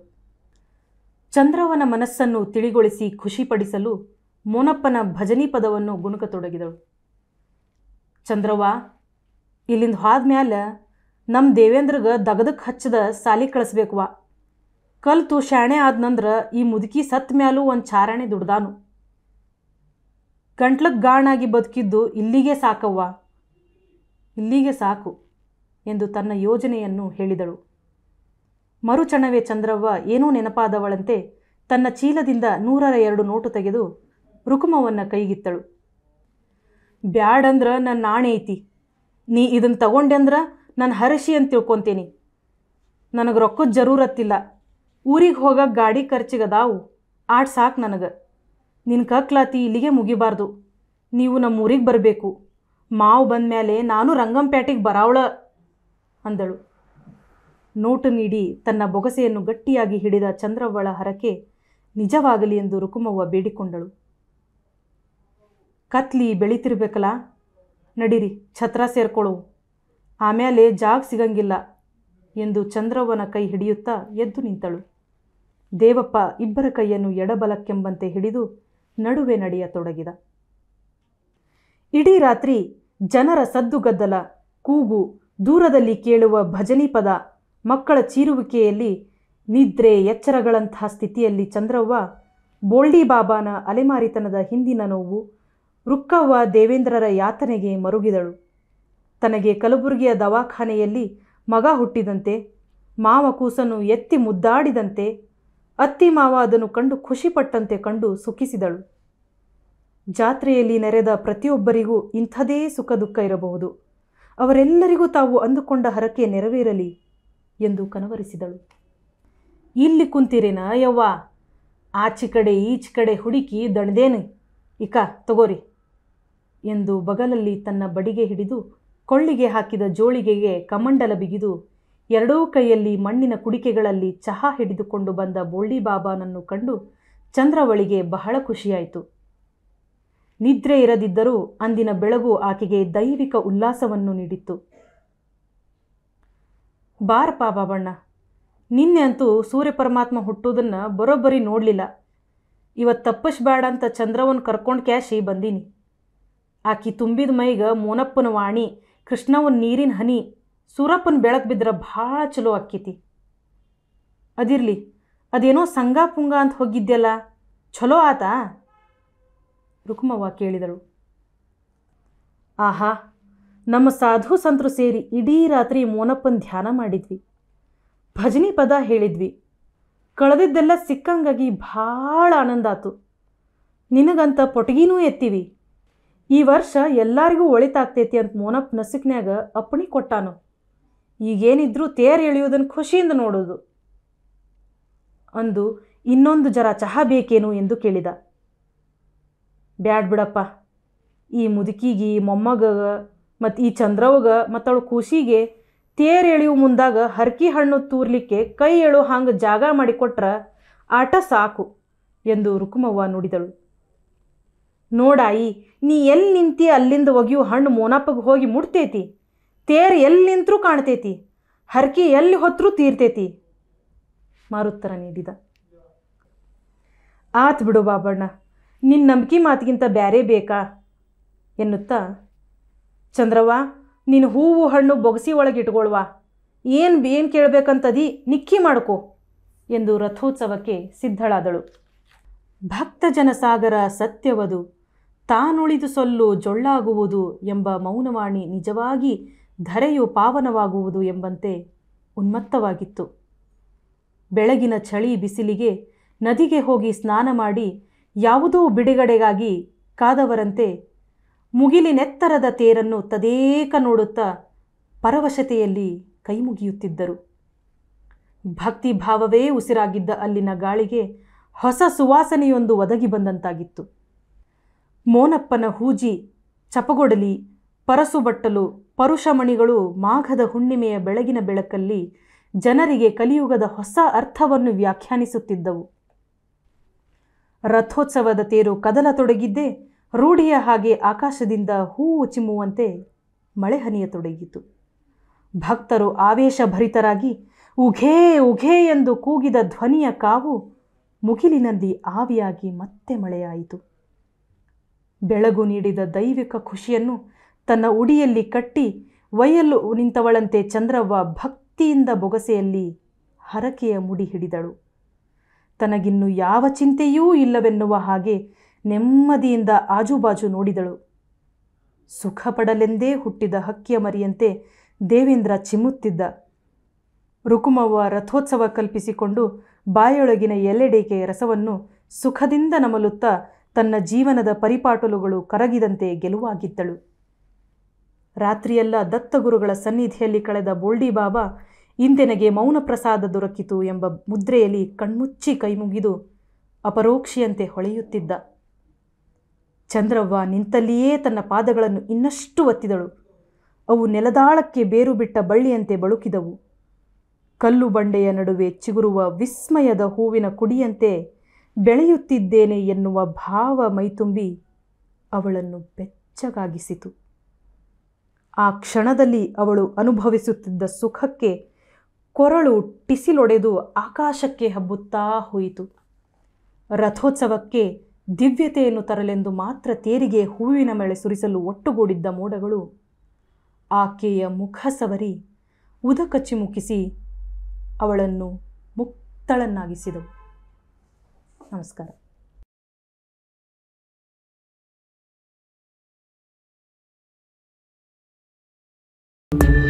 ಚಂದ್ರವನ ಮನಸ್ಸನ್ನು ತಿಳಿಗೊಳಿಸಿ ಖುಷಿಪಡಿಸಲು ಮೋನಪ್ಪನ ಭಜನಿ ಪದವನ್ನು ಗುಣಕತೊಡಗಿದಳು ಚಂದ್ರವ್ವ ಇಲ್ಲಿಂದ ಹೋದ್ಮ್ಯಾಲ ನಮ್ಮ ದೇವೇಂದ್ರಗೆ ದಗದಕ್ಕೆ ಹಚ್ಚದ ಸಾಲಿ ವಾ ಕಲ್ತು ಶಾಣೆ ಆದ್ನಂದ್ರ ಈ ಮುದುಕಿ ಸತ್ ಮ್ಯಾಲೂ ಒಂದು ಚಾರಣೆ ದುಡ್ದಾನು ಗಂಟ್ಲಕ್ಕೆ ಗಾಣಾಗಿ ಬದುಕಿದ್ದು ಇಲ್ಲಿಗೆ ಸಾಕವ್ವ ಇಲ್ಲಿಗೆ ಸಾಕು ಎಂದು ತನ್ನ ಯೋಜನೆಯನ್ನು ಹೇಳಿದಳು ಮರುಚಣವೇ ಚಂದ್ರವ್ವ ಏನೂ ನೆನಪಾದವಳಂತೆ ತನ್ನ ಚೀಲದಿಂದ ನೂರರ ಎರಡು ನೋಟು ತೆಗೆದು ರುಕುಮವನ್ನು ಕೈಗಿತ್ತಳು ಬ್ಯಾಡಂದ್ರೆ ನನ್ನ ನಾಣೆ ಐತಿ ನೀ ಇದನ್ನು ತಗೊಂಡೆಂದ್ರ ನನ್ನ ಹರಷಿ ಅಂತ ತಿಳ್ಕೊತೀನಿ ನನಗೆ ರೊಕ್ಕದ ಜರೂರತ್ತಿಲ್ಲ ಊರಿಗೆ ಹೋಗಕ್ಕೆ ಗಾಡಿ ಖರ್ಚಿಗದಾವು ಆಡ್ ಸಾಕು ನನಗೆ ನಿನ್ನ ಕಕ್ಲಾತಿ ಇಲ್ಲಿಗೆ ಮುಗಿಬಾರ್ದು ನೀವು ನಮ್ಮ ಊರಿಗೆ ಬರಬೇಕು ಮಾವು ಬಂದ ಮೇಲೆ ನಾನು ರಂಗಂಪೇಟೆಗೆ ಬರಾವಳ ಅಂದಳು ನೋಟು ನೀಡಿ ತನ್ನ ಬೊಗಸೆಯನ್ನು ಗಟ್ಟಿಯಾಗಿ ಹಿಡಿದ ಚಂದ್ರವ್ವಳ ಹರಕೆ ನಿಜವಾಗಲಿ ಎಂದು ರುಕುಮವ್ವ ಬೇಡಿಕೊಂಡಳು ಕತ್ಲಿ ಬೆಳೀತಿರ್ಬೇಕಲ್ಲ ನಡೀರಿ ಛತ್ರ ಸೇರ್ಕೊಳ್ಳು ಆಮೇಲೆ ಜಾಗ ಸಿಗಂಗಿಲ್ಲ ಎಂದು ಚಂದ್ರವ್ವನ ಕೈ ಹಿಡಿಯುತ್ತಾ ಎದ್ದು ನಿಂತಳು ದೇವಪ್ಪ ಇಬ್ಬರ ಕೈಯನ್ನು ಎಡಬಲಕ್ಕೆಂಬಂತೆ ಹಿಡಿದು ನಡುವೆ ನಡೆಯತೊಡಗಿದ ಇಡೀ ರಾತ್ರಿ ಜನರ ಸದ್ದುಗದ್ದಲ ಕೂಗು ದೂರದಲ್ಲಿ ಕೇಳುವ ಭಜನಿ ಪದ ಮಕ್ಕಳ ಚೀರುವಿಕೆಯಲ್ಲಿ ನಿದ್ರೆ ಎಚ್ಚರಗಳಂತಹ ಸ್ಥಿತಿಯಲ್ಲಿ ಚಂದ್ರವ್ವ ಬೋಲ್ಡಿ ಬಾಬಾನ ಅಲೆಮಾರಿತನದ ಹಿಂದಿನ ನೋವು ರುಕ್ಕವ್ವ ದೇವೇಂದ್ರರ ಯಾತನೆಗೆ ಮರುಗಿದಳು ತನಗೆ ಕಲಬುರಗಿಯ ದವಾಖಾನೆಯಲ್ಲಿ ಮಗ ಹುಟ್ಟಿದಂತೆ ಮಾವ ಕೂಸನ್ನು ಎತ್ತಿ ಮುದ್ದಾಡಿದಂತೆ ಅತ್ತಿ ಮಾವ ಅದನ್ನು ಕಂಡು ಖುಷಿಪಟ್ಟಂತೆ ಕಂಡು ಸುಖಿಸಿದಳು ಜಾತ್ರೆಯಲ್ಲಿ ನೆರೆದ ಪ್ರತಿಯೊಬ್ಬರಿಗೂ ಇಂಥದೇ ಸುಖ ದುಃಖ ಇರಬಹುದು ಅವರೆಲ್ಲರಿಗೂ ತಾವು ಅಂದುಕೊಂಡ ಹರಕೆ ನೆರವೇರಲಿ ಎಂದು ಕನವರಿಸಿದಳು ಇಲ್ಲಿ ಕುಂತಿರೇನ ಯವ್ವ ಆಚೆ ಕಡೆ ಈಚೆ ಕಡೆ ಹುಡುಕಿ ದಣದೇನು ಇಕ ತಗೋರಿ ಎಂದು ಬಗಲಲ್ಲಿ ತನ್ನ ಬಡಿಗೆ ಹಿಡಿದು ಕೊಳ್ಳಿಗೆ ಹಾಕಿದ ಜೋಳಿಗೆಗೆ ಕಮಂಡಲ ಬಿಗಿದು ಎರಡೂ ಕೈಯಲ್ಲಿ ಮಣ್ಣಿನ ಕುಡಿಕೆಗಳಲ್ಲಿ ಚಹಾ ಹಿಡಿದುಕೊಂಡು ಬಂದ ಬಾಬಾನನ್ನು ಕಂಡು ಚಂದ್ರವಳಿಗೆ ಬಹಳ ಖುಷಿಯಾಯಿತು ನಿದ್ರೆ ಇರದಿದ್ದರೂ ಅಂದಿನ ಬೆಳಗು ಆಕೆಗೆ ದೈವಿಕ ಉಲ್ಲಾಸವನ್ನು ನೀಡಿತ್ತು ಬಾರಪ್ಪ ಬಾಬಣ್ಣ ನಿನ್ನೆ ಅಂತೂ ಸೂರ್ಯ ಪರಮಾತ್ಮ ಹುಟ್ಟೋದನ್ನು ಬರೋಬ್ಬರಿ ನೋಡಲಿಲ್ಲ ಇವತ್ತು ತಪ್ಪಿಸ್ಬೇಡ ಅಂತ ಚಂದ್ರವನ್ನು ಕರ್ಕೊಂಡು ಕ್ಯಾಶಿ ಬಂದೀನಿ ಆಕಿ ತುಂಬಿದ ಮೈಗ ಮೋನಪ್ಪನ ವಾಣಿ ಕೃಷ್ಣವನ ನೀರಿನ ಹನಿ ಸೂರಪ್ಪನ ಬೆಳಕು ಬಿದ್ರೆ ಭಾಳ ಚಲೋ ಅಕ್ಕಿತಿ ಅದಿರಲಿ ಅದೇನೋ ಸಂಗ ಪುಂಗ ಅಂತ ಹೋಗಿದ್ದೆಲ್ಲ ಚಲೋ ಆತಾ ರುಕ್ಮವ್ವ ಕೇಳಿದಳು ಆಹಾ ನಮ್ಮ ಸಾಧು ಸಂತರು ಸೇರಿ ಇಡೀ ರಾತ್ರಿ ಮೋನಪ್ಪನ ಧ್ಯಾನ ಮಾಡಿದ್ವಿ ಭಜನಿ ಪದ ಹೇಳಿದ್ವಿ ಕಳೆದಿದ್ದೆಲ್ಲ ಸಿಕ್ಕಂಗಾಗಿ ಭಾಳ ಆನಂದ ಆತು ನಿನಗಂತ ಪೊಟಗಿನೂ ಎತ್ತೀವಿ ಈ ವರ್ಷ ಎಲ್ಲರಿಗೂ ಒಳಿತಾಗ್ತೈತಿ ಅಂತ ಮೋನಪ್ಪ ನಸುಕಿನಾಗ ಅಪ್ಪಣಿ ಕೊಟ್ಟಾನು ಈಗೇನಿದ್ರೂ ತೇರು ಎಳೆಯೋದನ್ನು ಖುಷಿಯಿಂದ ನೋಡೋದು ಅಂದು ಇನ್ನೊಂದು ಜರ ಚಹಾ ಬೇಕೇನು ಎಂದು ಕೇಳಿದ ಬ್ಯಾಡ್ ಬಿಡಪ್ಪ ಈ ಮುದುಕಿಗೆ ಮೊಮ್ಮಗ ಮತ್ತು ಈ ಚಂದ್ರವಗ ಮತ್ತವಳು ಖುಷಿಗೆ ತೇರು ಎಳೆಯುವ ಮುಂದಾಗ ಹರ್ಕಿ ಹಣ್ಣು ತೂರ್ಲಿಕ್ಕೆ ಕೈ ಎಳು ಹಂಗೆ ಜಾಗ ಮಾಡಿಕೊಟ್ರ ಆಟ ಸಾಕು ಎಂದು ರುಕುಮವ್ವ ನುಡಿದಳು ನೋಡಾಯಿ ನೀ ಎಲ್ಲಿ ನಿಂತಿ ಅಲ್ಲಿಂದ ಒಗೆಯು ಹಣ್ಣು ಮೋನಪ್ಪಗೆ ಹೋಗಿ ಮುಟ್ತೈತಿ ತೇರು ಎಲ್ಲಿ ನಿಂತರೂ ಕಾಣ್ತೈತಿ ಹರಕೆ ಎಲ್ಲಿ ಹೊತ್ತರೂ ತೀರ್ತೈತಿ ಮಾರುತ್ತರ ನೀಡಿದ ಆತ್ ಬಿಡು ಬಾಬಣ್ಣ ನಿನ್ನ ನಂಬಿಕೆ ಮಾತಿಗಿಂತ ಬೇರೆ ಬೇಕಾ ಎನ್ನುತ್ತಾ ಚಂದ್ರವ್ವ ನಿನ್ನ ಹೂವು ಹಣ್ಣು ಬೊಗಸಿ ಒಳಗೆ ಇಟ್ಕೊಳ್ವಾ ಏನು ಏನು ಕೇಳಬೇಕಂತದಿ ನಿಕ್ಕಿ ಮಾಡ್ಕೊ ಎಂದು ರಥೋತ್ಸವಕ್ಕೆ ಸಿದ್ಧಳಾದಳು ಭಕ್ತ ಜನಸಾಗರ ಸತ್ಯವದು ತಾನುಳಿದು ಸೊಲ್ಲು ಜೊಳ್ಳಾಗುವುದು ಎಂಬ ಮೌನವಾಣಿ ನಿಜವಾಗಿ ಧರೆಯು ಪಾವನವಾಗುವುದು ಎಂಬಂತೆ ಉನ್ಮತ್ತವಾಗಿತ್ತು ಬೆಳಗಿನ ಚಳಿ ಬಿಸಿಲಿಗೆ ನದಿಗೆ ಹೋಗಿ ಸ್ನಾನ ಮಾಡಿ ಯಾವುದೋ ಬಿಡುಗಡೆಗಾಗಿ ಕಾದವರಂತೆ ಮುಗಿಲಿನೆತ್ತರದ ತೇರನ್ನು ತದೇಕ ನೋಡುತ್ತಾ ಪರವಶತೆಯಲ್ಲಿ ಕೈಮುಗಿಯುತ್ತಿದ್ದರು ಭಕ್ತಿ ಭಾವವೇ ಉಸಿರಾಗಿದ್ದ ಅಲ್ಲಿನ ಗಾಳಿಗೆ ಹೊಸ ಸುವಾಸನೆಯೊಂದು ಒದಗಿ ಬಂದಂತಾಗಿತ್ತು ಮೋನಪ್ಪನ ಹೂಜಿ ಚಪಗೊಡಲಿ ಪರಸುಬಟ್ಟಲು ಪರುಷಮಣಿಗಳು ಮಾಘದ ಹುಣ್ಣಿಮೆಯ ಬೆಳಗಿನ ಬೆಳಕಲ್ಲಿ ಜನರಿಗೆ ಕಲಿಯುಗದ ಹೊಸ ಅರ್ಥವನ್ನು ವ್ಯಾಖ್ಯಾನಿಸುತ್ತಿದ್ದವು ರಥೋತ್ಸವದ ತೇರು ಕದಲತೊಡಗಿದ್ದೇ ರೂಢಿಯ ಹಾಗೆ ಆಕಾಶದಿಂದ ಹೂವು ಚಿಮ್ಮುವಂತೆ ಮಳೆಹನಿಯ ಹನಿಯತೊಡಗಿತು ಭಕ್ತರು ಆವೇಶಭರಿತರಾಗಿ ಉಘೇ ಉಘೇ ಎಂದು ಕೂಗಿದ ಧ್ವನಿಯ ಕಾವು ಮುಗಿಲಿನಲ್ಲಿ ಆವಿಯಾಗಿ ಮತ್ತೆ ಮಳೆಯಾಯಿತು ಬೆಳಗು ನೀಡಿದ ದೈವಿಕ ಖುಷಿಯನ್ನು ತನ್ನ ಉಡಿಯಲ್ಲಿ ಕಟ್ಟಿ ವಯಲ್ಲು ನಿಂತವಳಂತೆ ಚಂದ್ರವ್ವ ಭಕ್ತಿಯಿಂದ ಬೊಗಸೆಯಲ್ಲಿ ಹರಕೆಯ ಮುಡಿ ಹಿಡಿದಳು ತನಗಿನ್ನು ಯಾವ ಚಿಂತೆಯೂ ಇಲ್ಲವೆನ್ನುವ ಹಾಗೆ ನೆಮ್ಮದಿಯಿಂದ ಆಜುಬಾಜು ನೋಡಿದಳು ಸುಖ ಪಡಲೆಂದೇ ಹುಟ್ಟಿದ ಹಕ್ಕಿಯ ಮರಿಯಂತೆ ದೇವೇಂದ್ರ ಚಿಮ್ಮುತ್ತಿದ್ದ ರುಕುಮವ್ವ ರಥೋತ್ಸವ ಕಲ್ಪಿಸಿಕೊಂಡು ಬಾಯೊಳಗಿನ ಎಲೆಡೇಕೆಯ ರಸವನ್ನು ಸುಖದಿಂದ ನಮಲುತ್ತಾ ತನ್ನ ಜೀವನದ ಪರಿಪಾಟಲುಗಳು ಕರಗಿದಂತೆ ಗೆಲುವಾಗಿದ್ದಳು ರಾತ್ರಿಯೆಲ್ಲ ದತ್ತಗುರುಗಳ ಸನ್ನಿಧಿಯಲ್ಲಿ ಕಳೆದ ಬೋಲ್ಡಿ ಬಾಬಾ ಇಂದೆನಗೆ ಮೌನ ಪ್ರಸಾದ ದೊರಕಿತು ಎಂಬ ಮುದ್ರೆಯಲ್ಲಿ ಕಣ್ಮುಚ್ಚಿ ಕೈಮುಗಿದು ಅಪರೋಕ್ಷಿಯಂತೆ ಹೊಳೆಯುತ್ತಿದ್ದ ಚಂದ್ರವ್ವ ನಿಂತಲ್ಲಿಯೇ ತನ್ನ ಪಾದಗಳನ್ನು ಇನ್ನಷ್ಟು ಒತ್ತಿದಳು ಅವು ನೆಲದಾಳಕ್ಕೆ ಬೇರು ಬಿಟ್ಟ ಬಳ್ಳಿಯಂತೆ ಬಳುಕಿದವು ಕಲ್ಲು ಬಂಡೆಯ ನಡುವೆ ಚಿಗುರುವ ವಿಸ್ಮಯದ ಹೂವಿನ ಕುಡಿಯಂತೆ ಬೆಳೆಯುತ್ತಿದ್ದೇನೆ ಎನ್ನುವ ಭಾವ ಮೈತುಂಬಿ ಅವಳನ್ನು ಬೆಚ್ಚಗಾಗಿಸಿತು ಆ ಕ್ಷಣದಲ್ಲಿ ಅವಳು ಅನುಭವಿಸುತ್ತಿದ್ದ ಸುಖಕ್ಕೆ ಕೊರಳು ಟಿಸಿಲೊಡೆದು ಆಕಾಶಕ್ಕೆ ಹಬ್ಬುತ್ತಾ ಹೋಯಿತು ರಥೋತ್ಸವಕ್ಕೆ ದಿವ್ಯತೆಯನ್ನು ತರಲೆಂದು ಮಾತ್ರ ತೇರಿಗೆ ಹೂವಿನ ಮೇಲೆ ಸುರಿಸಲು ಒಟ್ಟುಗೂಡಿದ್ದ ಮೋಡಗಳು ಆಕೆಯ ಮುಖ ಸವರಿ ಉದಕಚ್ಚಿಮುಕಿಸಿ ಅವಳನ್ನು ಮುಕ್ತಳನ್ನಾಗಿಸಿದವು ನಮಸ್ಕಾರ thank you